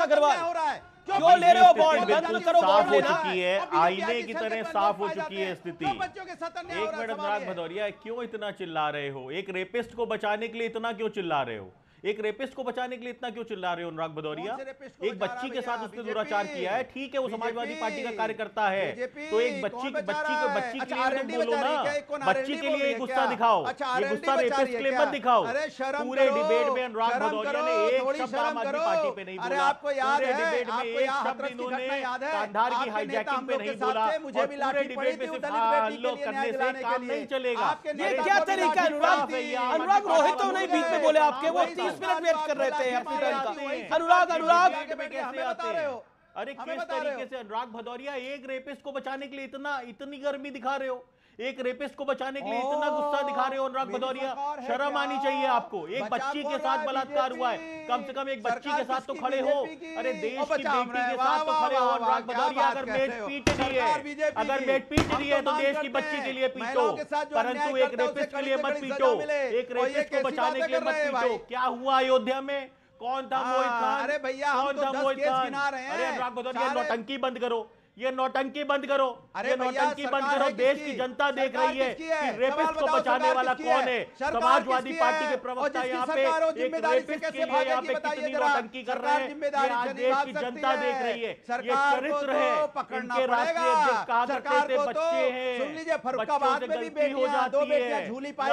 [SPEAKER 3] अग्रवाल हो रहा है ले रहे हो बॉन्ड तो साफ हो चुकी
[SPEAKER 4] है आईने की तरह साफ हो चुकी है स्थिति
[SPEAKER 3] एक मिनट
[SPEAKER 4] भदौरिया क्यों इतना चिल्ला रहे हो एक रेपिस्ट को बचाने के लिए इतना क्यों चिल्ला रहे हो एक रेपिस्ट को बचाने के लिए इतना क्यों चिल्ला रहे हो अनुराग भदौरिया एक बच्ची के साथ उसने दुराचार किया है ठीक है वो समाजवादी पार्टी का कार्यकर्ता है तो एक बच्ची बच्ची को बच्ची के अच्छा, लिए तो बोलो ना बच्ची के लिए गुस्सा दिखाओ अच्छा, ये गुस्सा रेपिस्ट के लिए मत दिखाओ पूरे
[SPEAKER 3] डिबेट में अनुराग भदौरिया ने एक शब्द आम आदमी पार्टी पे नहीं बोला आपको याद है डिबेट में एक शब्द
[SPEAKER 4] इन्होंने कांधार की हाईजैकिंग पे नहीं बोला मुझे भी लाठी पड़ी थी हल्लो हाँ, करने से काम नहीं चलेगा ये क्या तरीका अनुराग अनुराग रोहित तो नहीं बीच में बोले
[SPEAKER 1] आपके वो चालीस मिनट वेट कर रहे थे अपनी टर्न का अनुराग अनुराग
[SPEAKER 4] अरे किस तरीके से अनुराग भदौरिया एक रेपिस्ट को बचाने के लिए इतना इतनी गर्मी दिखा रहे हो एक रेपिस्ट को बचाने के लिए इतना गुस्सा दिखा रहे हो अनुराग भदौरिया शर्म आनी चाहिए आपको एक बच्ची के साथ बलात्कार हुआ है कम से कम एक बच्ची के साथ तो खड़े हो अरे देश की बेटी के साथ तो खड़े हो अनुराग भदौरिया अगर मेट पीट रही है अगर मेट पीट रही है तो, तो देश की बच्ची के लिए पीटो परंतु एक रेपिस्ट के लिए मत पीटो एक रेपिस्ट को बचाने के लिए मत पीटो क्या हुआ अयोध्या में कौन था हाँ, मोहित खान अरे भैया कौन तो था मोहित खान अरे अनुराग भदौरिया नौटंकी बंद करो ये नौटंकी बंद करो अरे ये नौटंकी बंद करो देश की जनता देख रही है कि रेपिस्ट को बचाने वाला कौन है समाजवादी पार्टी के प्रवक्ता यहाँ पे
[SPEAKER 3] एक रेपिस्ट के लिए यहाँ पे कितनी नौटंकी कर रहे हैं आज देश की जनता देख रही है ये चरित्र तो है इनके राष्ट्रीय अध्यक्ष कहा करते थे बच्चे तो हैं बच्चों से गलती हो जाती है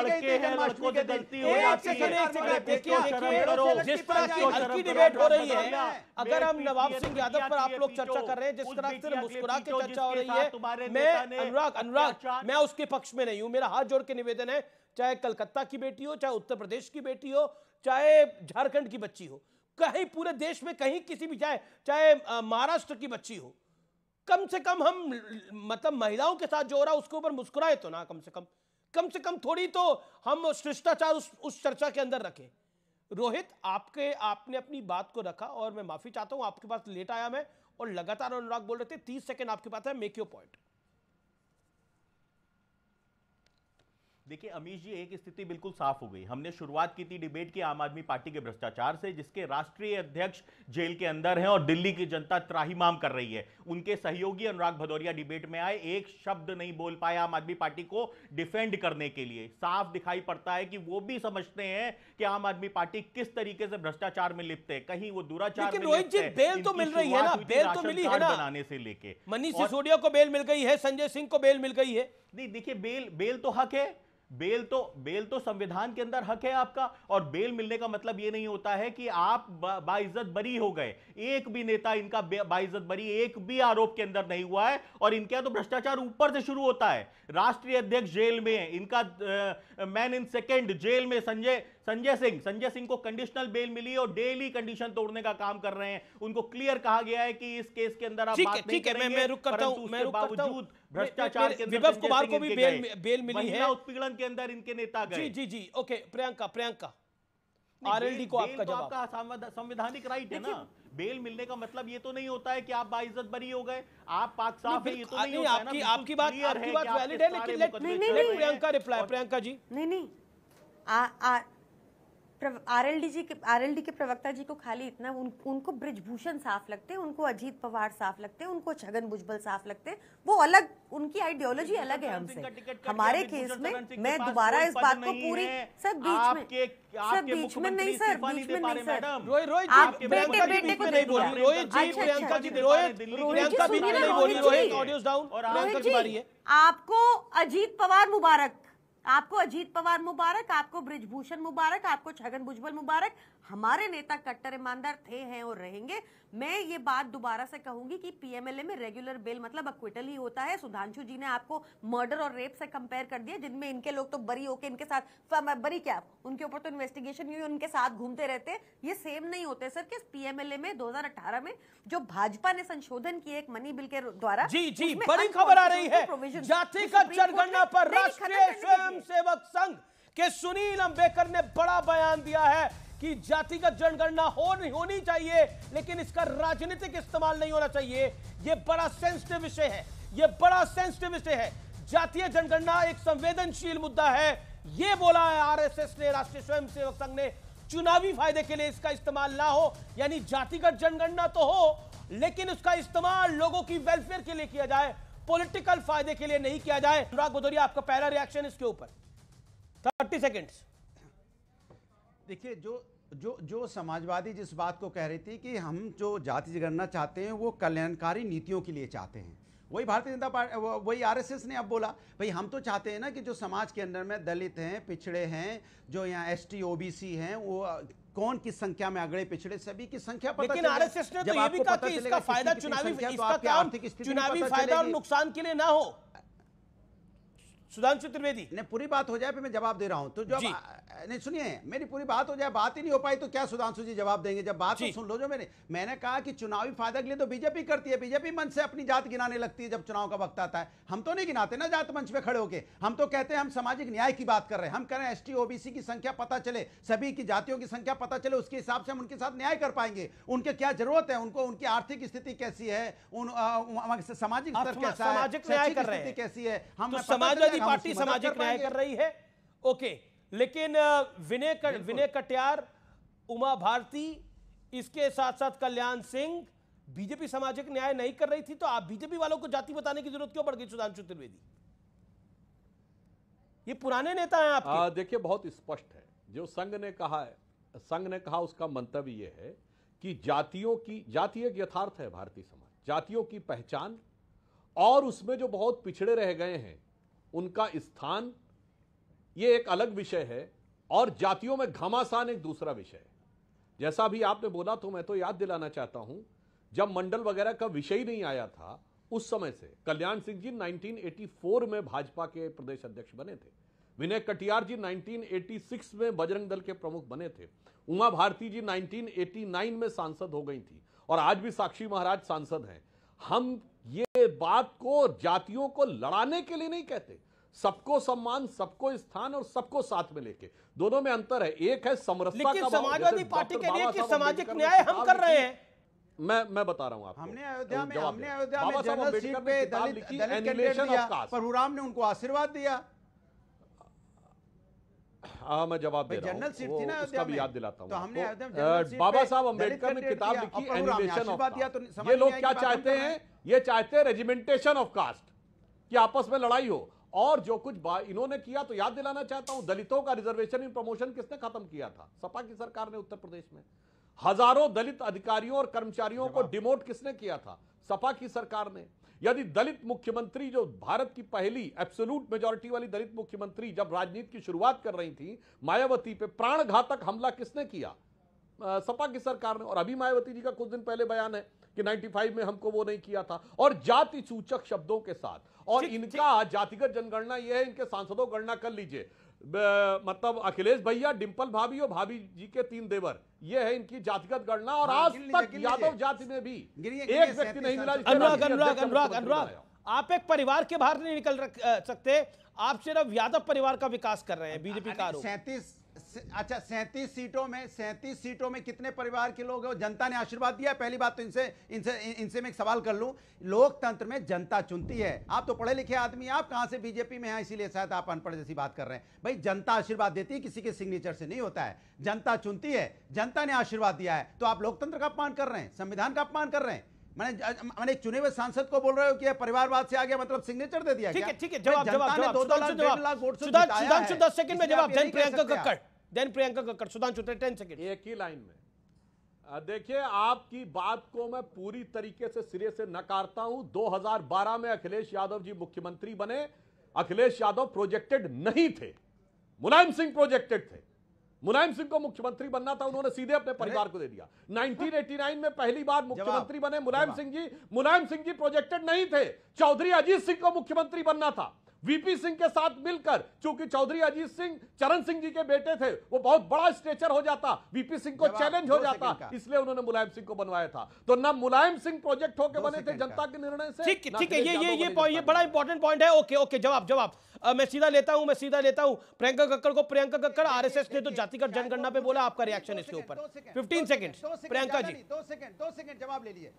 [SPEAKER 3] लड़के हैं लड़कों से गलती हो जाती है तो
[SPEAKER 1] देखिए जिस तरह की डिबेट हो रही है अगर हम नवाब सिंह यादव पर आप लोग चर्चा कर रहे हैं जिस तरह से मुस्कुरा के चर्चा हो रही है मैं अनुराग अनुराग मैं उसके पक्ष में नहीं हूं मेरा हाथ जोड़ के निवेदन है चाहे कलकत्ता की बेटी हो चाहे उत्तर प्रदेश की बेटी हो चाहे झारखंड की बच्ची हो कहीं पूरे देश में कहीं किसी भी चाहे चाहे महाराष्ट्र की बच्ची हो कम से कम हम मतलब महिलाओं के साथ जो हो रहा उसके ऊपर मुस्कुराए तो ना कम से कम कम से कम थोड़ी तो हम शिष्टाचार उस, उस चर्चा के अंदर रखें रोहित आपके आपने अपनी बात को रखा और मैं माफ़ी चाहता हूं आपके पास लेट आया मैं और लगातार अनुराग बोल रहे थे तीस सेकेंड आपके पास है मेक योर पॉइंट
[SPEAKER 4] देखिए अमीश जी एक स्थिति बिल्कुल साफ हो गई हमने शुरुआत की थी डिबेट की आम आदमी पार्टी के भ्रष्टाचार से जिसके राष्ट्रीय अध्यक्ष जेल के अंदर हैं और दिल्ली की जनता त्राहीमाम कर रही है उनके सहयोगी अनुराग भदौरिया डिबेट में आए एक शब्द नहीं बोल पाए आम आदमी पार्टी को डिफेंड करने के लिए साफ दिखाई पड़ता है कि वो भी समझते हैं कि आम आदमी पार्टी किस तरीके से भ्रष्टाचार में लिप्त है कहीं वो दुराचार बेल तो मिल रही है ना बेल तो मिली है बनाने से लेके मनीष सिसोदिया को बेल मिल गई है संजय सिंह को बेल मिल गई है नहीं देखिए बेल बेल तो हक है बेल तो बेल तो संविधान के अंदर हक है आपका और बेल मिलने का मतलब यह नहीं होता है कि आप बाइज्जत बरी हो गए एक भी नेता इनका बाइज्जत बरी एक भी आरोप के अंदर नहीं हुआ है और इनके तो भ्रष्टाचार ऊपर से शुरू होता है राष्ट्रीय अध्यक्ष जेल में इनका मैन इन सेकेंड जेल में संजय संजय सिंह संजय सिंह को कंडीशनल बेल मिली और डेली कंडीशन तोड़ने का काम कर रहे हैं उनको क्लियर कहा गया है कि इस केस के अंदर आप बात नहीं करेंगे मैं रुक करता हूं मैं रुक करता हूं भ्रष्टाचार के विभव कुमार को भी बेल
[SPEAKER 1] बेल मिली है
[SPEAKER 4] उत्पीड़न के अंदर इनके नेता गए जी जी जी ओके प्रियंका प्रियंका आरएलडी को आपका तो जवाब आपका संवैधानिक राइट है ना बेल मिलने का मतलब ये तो नहीं होता है कि आप बाइज्जत बरी हो गए आप पाक साफ है ये तो नहीं, होता है ना आपकी आपकी बात आपकी बात वैलिड है लेकिन
[SPEAKER 1] प्रियंका रिप्लाई प्रियंका जी नहीं नहीं
[SPEAKER 5] आ आ आर एल डी जी के आर एल डी के प्रवक्ता जी को खाली इतना उन, उनको ब्रिजभूषण साफ लगते हैं उनको अजीत पवार साफ लगते हैं उनको छगन भुजबल साफ लगते हैं वो अलग उनकी आइडियोलॉजी अलग है हमसे हमारे केस में मैं दोबारा इस बात को पूरी सर बीच में सर बीच में नहीं सर बीच में नहीं सर आप बेटे बेटे को नहीं बोली रोहित जी आपको अजीत पवार मुबारक आपको अजीत पवार मुबारक आपको ब्रिजभूषण मुबारक आपको छगन भुजबल मुबारक हमारे नेता कट्टर ईमानदार थे हैं और रहेंगे मैं ये बात दोबारा से कहूंगी कि पीएमएलए में रेगुलर बेल मतलब अक्विटल ही होता है सुधांशु जी ने आपको मर्डर और रेप से कंपेयर कर दिया जिनमें इनके लोग तो बरी होके इनके साथ बरी क्या उनके ऊपर तो इन्वेस्टिगेशन हुई उनके साथ घूमते रहते ये सेम नहीं होते सर कि पीएमएलए में दो में जो भाजपा ने संशोधन किए एक मनी बिल के द्वारा जी जी बड़ी खबर आ रही है जाति का जनगणना पर राष्ट्रीय स्वयं
[SPEAKER 1] स्वयं सेवक संघ के सुनील अंबेकर ने बड़ा बयान दिया है कि जातिगत जनगणना हो नहीं होनी चाहिए लेकिन इसका राजनीतिक इस्तेमाल नहीं होना चाहिए यह बड़ा सेंसिटिव विषय है यह बड़ा सेंसिटिव विषय है जातीय जनगणना एक संवेदनशील मुद्दा है यह बोला है आरएसएस ने राष्ट्रीय स्वयंसेवक संघ ने चुनावी फायदे के लिए इसका इस्तेमाल ना हो यानी जातिगत जनगणना तो हो लेकिन उसका इस्तेमाल लोगों की वेलफेयर के लिए किया जाए पॉलिटिकल फायदे के लिए नहीं किया जाए अनुराग भदौरिया आपका पहला रिएक्शन इसके ऊपर थर्टी सेकेंड
[SPEAKER 3] देखिए जो जो जो समाजवादी जिस बात को कह रही थी कि हम जो जाति जगड़ना चाहते हैं वो कल्याणकारी नीतियों के लिए चाहते हैं वही भारतीय जनता पार्टी वही आरएसएस ने अब बोला भाई हम तो चाहते हैं ना कि जो समाज के अंदर में दलित हैं पिछड़े हैं जो यहाँ एस टी ओबीसी हैं वो कौन किस संख्या में अगड़े पिछड़े सभी की संख्या पता लेकिन आरएसएस ने तो ये भी कहा कि इसका फायदा चुनावी इसका तो क्या चुनावी फायदा और नुकसान के लिए ना हो सुधांशु त्रिवेदी नहीं पूरी बात हो जाए फिर मैं जवाब दे रहा हूँ तो जो नहीं सुनिए मेरी पूरी बात हो जाए बात ही नहीं हो पाई तो क्या सुधांशु जी जवाब देंगे जब बात तो सुन लो जो मैंने मैंने कहा कि चुनावी फायदा के लिए तो बीजेपी करती है बीजेपी मंच से अपनी जात गिनाने लगती है जब चुनाव का वक्त आता है हम तो नहीं गिनाते ना जात मंच पे खड़े होकर हम तो कहते हैं हम सामाजिक न्याय की बात कर रहे हैं हम कह रहे हैं एस ओबीसी की संख्या पता चले सभी की जातियों की संख्या पता चले उसके हिसाब से हम उनके साथ न्याय कर पाएंगे उनके क्या जरूरत है उनको उनकी आर्थिक स्थिति कैसी है सामाजिक स्तर कैसा है कैसी है हम तो समाज पार्टी सामाजिक न्याय कर
[SPEAKER 1] रही है ओके लेकिन विनय विनय कटियार उमा भारती इसके साथ साथ कल्याण सिंह बीजेपी सामाजिक न्याय नहीं कर रही थी तो आप बीजेपी वालों को जाति बताने की जरूरत क्यों पड़ गई सुधांशु त्रिवेदी
[SPEAKER 6] ये पुराने नेता हैं आप देखिए बहुत स्पष्ट है जो संघ ने कहा है संघ ने कहा उसका मंतव्य यह है कि जातियों की जाति एक यथार्थ है भारतीय समाज जातियों की पहचान और उसमें जो बहुत पिछड़े रह गए हैं उनका स्थान ये एक अलग विषय है और जातियों में घमासान एक दूसरा विषय है जैसा भी आपने बोला तो मैं तो याद दिलाना चाहता हूं जब मंडल वगैरह का विषय ही नहीं आया था उस समय से कल्याण सिंह जी 1984 में भाजपा के प्रदेश अध्यक्ष बने थे विनय कटियार जी 1986 में बजरंग दल के प्रमुख बने थे उमा भारती जी 1989 में सांसद हो गई थी और आज भी साक्षी महाराज सांसद हैं हम ये बात को जातियों को लड़ाने के लिए नहीं कहते सबको सम्मान सबको स्थान और सबको साथ में लेके दोनों में अंतर है एक है समरसता का समाजवादी पार्टी के लिए सामाजिक न्याय हम कर रहे हैं मैं मैं बता रहा हूं आपको हमने
[SPEAKER 3] अयोध्या में हमने अयोध्या में जनरल सीट पे दलित कैंडिडेट दिया प्रभुराम ने उनको आशीर्वाद दिया
[SPEAKER 6] हाँ मैं जवाब दे रहा जनरल सीट थी ना उसका भी याद दिलाता हूँ तो तो, बाबा साहब अम्बेडकर ने किताब लिखी एनिमेशन ऑफ कास्ट ये लोग क्या चाहते हैं ये चाहते हैं रेजिमेंटेशन ऑफ कास्ट कि आपस में लड़ाई हो और जो कुछ इन्होंने किया तो याद दिलाना चाहता हूं दलितों का रिजर्वेशन इन प्रमोशन किसने खत्म किया था सपा की सरकार ने उत्तर प्रदेश में हजारों दलित अधिकारियों और कर्मचारियों को डिमोट किसने किया था सपा की सरकार ने यदि दलित मुख्यमंत्री जो भारत की पहली एब्सोलूट मेजोरिटी वाली दलित मुख्यमंत्री जब राजनीति की शुरुआत कर रही थी मायावती पे प्राण घातक हमला किसने किया सपा की सरकार ने और अभी मायावती जी का कुछ दिन पहले बयान है कि 95 में हमको वो नहीं किया था और जाति सूचक शब्दों के साथ और चिक, इनका जातिगत जनगणना ये है इनके सांसदों गणना कर लीजिए मतलब अखिलेश भैया डिम्पल भाभी और भाभी जी के तीन देवर ये है इनकी जातिगत गणना और हाँ, आज तक यादव जाति में भी एक व्यक्ति नहीं मिला अनुराग अनुराग अनुराग अनुराग
[SPEAKER 1] आप एक परिवार के बाहर नहीं निकल सकते आप
[SPEAKER 3] सिर्फ यादव परिवार का विकास कर रहे हैं बीजेपी का सैंतीस अच्छा सैंतीस सीटों में सैंतीस सीटों में कितने परिवार के लोग हैं जनता ने आशीर्वाद दिया पहली बात तो इनसे इनसे इनसे मैं एक सवाल कर लूं लोकतंत्र में जनता चुनती है आप तो पढ़े लिखे आदमी आप कहां से बीजेपी में हैं इसीलिए शायद आप अनपढ़ जैसी बात कर रहे हैं भाई जनता आशीर्वाद देती है किसी के सिग्नेचर से नहीं होता है जनता चुनती है जनता ने आशीर्वाद दिया है तो आप लोकतंत्र का अपमान कर रहे हैं संविधान का अपमान कर रहे हैं मैंने मैंने चुने हुए सांसद को बोल रहे हो कि परिवारवाद से आ गया मतलब सिग्नेचर दे दिया ठीक है ठीक है जवाब जवाब जवाब दो
[SPEAKER 1] लाख डेढ़ सुधांशु दस सेकंड में जवाब then Priyanka Kakkar
[SPEAKER 6] then Priyanka Kakkar Sudhanshu ten second एक ही लाइन में देखिए आपकी बात को मैं पूरी तरीके से सिरे से नकारता हूं 2012 में अखिलेश यादव जी मुख्यमंत्री बने अखिलेश यादव प्रोजेक्टेड नहीं थे मुलायम सिंह प्रोजेक्टेड थे मुलायम सिंह को मुख्यमंत्री बनना था उन्होंने सीधे अपने परिवार को दे दिया 1989 में पहली बार मुख्यमंत्री बने मुलायम सिंह जी मुलायम सिंह जी प्रोजेक्टेड नहीं थे चौधरी अजीत सिंह को मुख्यमंत्री बनना था वीपी सिंह के साथ मिलकर चूंकि चौधरी अजीत सिंह चरण सिंह जी के बेटे थे वो बहुत बड़ा स्ट्रेचर हो जाता वीपी सिंह को चैलेंज हो जाता इसलिए उन्होंने मुलायम सिंह को बनवाया था तो न मुलायम सिंह प्रोजेक्ट होकर बने थे जनता के निर्णय से ठीक ठीक है ये ये ये ये
[SPEAKER 1] बड़ा इंपॉर्टेंट पॉइंट है ओके ओके जवाब जवाब मैं सीधा लेता हूं मैं सीधा लेता हूं प्रियंका कक्कर को प्रियंका कक्कर आरएसएस ने तो जातिगत जनगणना पे बोला आपका रिएक्शन
[SPEAKER 3] इसके ऊपर 15 सेकंड प्रियंका जी दो सेकंड दो सेकंड जवाब ले लिए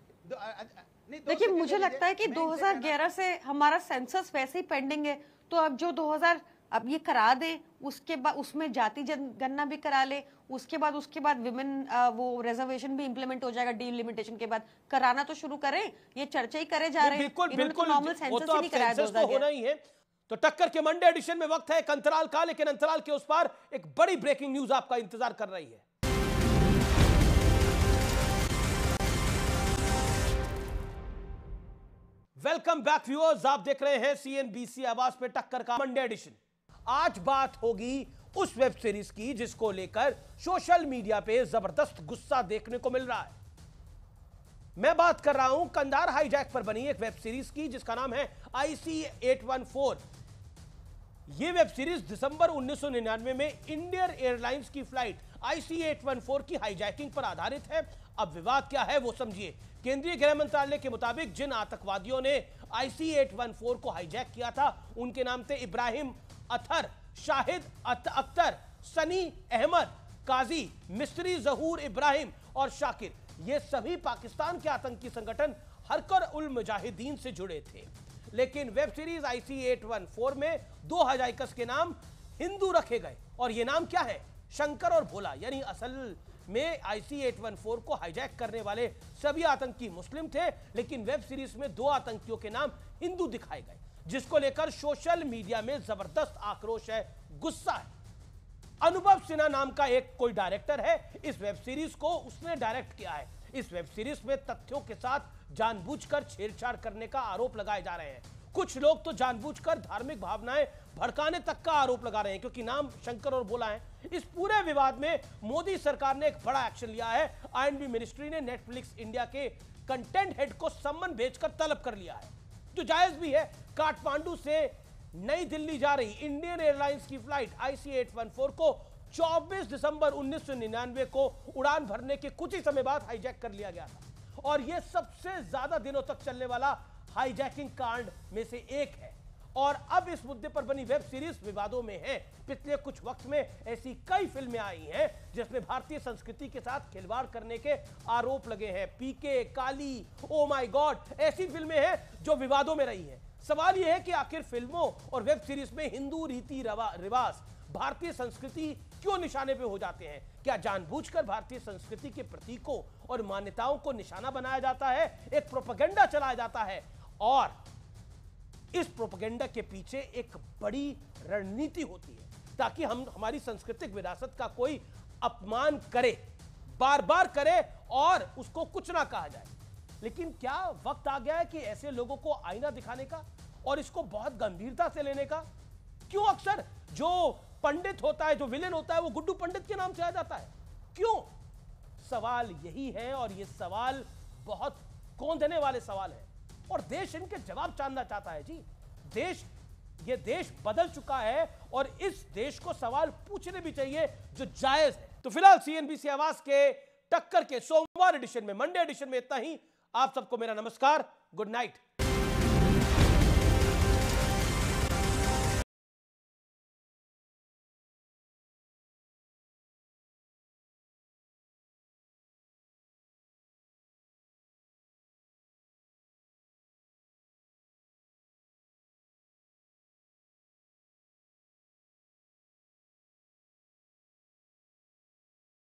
[SPEAKER 3] तो देखिए मुझे लगता
[SPEAKER 5] है कि 2011 से हमारा सेंसस वैसे ही पेंडिंग है तो अब जो 2000 अब ये करा दे उसके बाद उसमें जाति जनगणना भी करा ले उसके बाद उसके बाद विमेन वो रिजर्वेशन भी इम्प्लीमेंट हो जाएगा डीलिमिटेशन के बाद कराना तो शुरू करें ये चर्चा ही करे जा रहे हैं नॉर्मल सेंसस तो तो ही नहीं कराया तो होना
[SPEAKER 1] ही है तो टक्कर के मंडे एडिशन में वक्त है एक अंतराल का लेकिन अंतराल के उस पार एक बड़ी ब्रेकिंग न्यूज आपका इंतजार कर रही है वेलकम बैक व्यूअर्स आप देख रहे हैं सीएनबीसी आवाज पे टक्कर का मंडे एडिशन आज बात होगी उस वेब सीरीज की जिसको लेकर सोशल मीडिया पे जबरदस्त गुस्सा देखने को मिल रहा है मैं बात कर रहा हूं कंधार हाईजैक पर बनी एक वेब सीरीज की जिसका नाम है आईसी 814 यह वेब सीरीज दिसंबर 1999 में इंडियन एयरलाइंस की फ्लाइट आईसी 814 की हाईजैकिंग पर आधारित है अब विवाद क्या है वो समझिए केंद्रीय गृह मंत्रालय के मुताबिक जिन आतंकवादियों ने आईसी 814 को हाईजैक किया था उनके नाम थे इब्राहिम अथर शाहिद अख्तर सनी अहमद काजी मिस्त्री जहूर इब्राहिम और शाकिर ये सभी पाकिस्तान के आतंकी संगठन हरकर उल मुजाहिदीन से जुड़े थे लेकिन वेब सीरीज आईसी 814 में दो हजाइकस के नाम हिंदू रखे गए और ये नाम क्या है शंकर और भोला यानी असल में आईसी 814 को हाईजैक करने वाले सभी आतंकी मुस्लिम थे लेकिन वेब सीरीज में दो आतंकियों के नाम हिंदू दिखाए गए जिसको लेकर सोशल मीडिया में जबरदस्त आक्रोश है गुस्सा है अनुभव सिन्हा नाम का एक कोई डायरेक्टर है इस वेब सीरीज को उसने डायरेक्ट किया है इस वेब सीरीज में तथ्यों के साथ जानबूझकर छेड़छाड़ करने का आरोप लगाए जा रहे हैं कुछ लोग तो जानबूझकर धार्मिक भावनाएं भड़काने तक का आरोप लगा रहे हैं क्योंकि नाम शंकर और बोला है इस पूरे विवाद में मोदी सरकार ने एक बड़ा एक्शन लिया है आईएनबी मिनिस्ट्री ने नेटफ्लिक्स इंडिया के कंटेंट हेड को सम्मन भेजकर तलब कर लिया है जो जायज भी है काठमांडू से नई दिल्ली जा रही इंडियन एयरलाइंस की फ्लाइट आईसी को 24 दिसंबर 1999 को उड़ान भरने के कुछ ही समय बाद हाईजैक कर लिया गया था और यह सबसे ज्यादा दिनों तक चलने वाला हाईजैकिंग कांड में से एक है और अब इस मुद्दे पर बनी वेब सीरीज विवादों में है पिछले कुछ वक्त में ऐसी कई फिल्में आई हैं जिसमें भारतीय संस्कृति के साथ खिलवाड़ करने के आरोप लगे हैं पीके काली ओ माय गॉड ऐसी फिल्में हैं जो विवादों में रही हैं सवाल यह है कि आखिर फिल्मों और वेब सीरीज में हिंदू रीति रिवाज भारतीय संस्कृति क्यों निशाने पे हो जाते हैं क्या जानबूझकर भारतीय संस्कृति के प्रतीकों और मान्यताओं को निशाना बनाया जाता है एक प्रोपगेंडा चलाया जाता है और इस प्रोपगेंडा के पीछे एक बड़ी रणनीति होती है ताकि हम हमारी सांस्कृतिक विरासत का कोई अपमान करे बार बार करे और उसको कुछ ना कहा जाए लेकिन क्या वक्त आ गया है कि ऐसे लोगों को आईना दिखाने का और इसको बहुत गंभीरता से लेने का क्यों अक्सर जो पंडित होता है जो विलेन होता है वो गुड्डू पंडित के नाम से आ जाता है क्यों सवाल यही है और ये सवाल बहुत कौन देने वाले सवाल है और देश इनके जवाब जानना चाहता है जी देश ये देश बदल चुका है और इस देश को सवाल पूछने भी चाहिए जो जायज है तो फिलहाल सीएनबीसी आवास के टक्कर के सोमवार एडिशन में मंडे एडिशन में इतना ही आप सबको मेरा नमस्कार गुड नाइट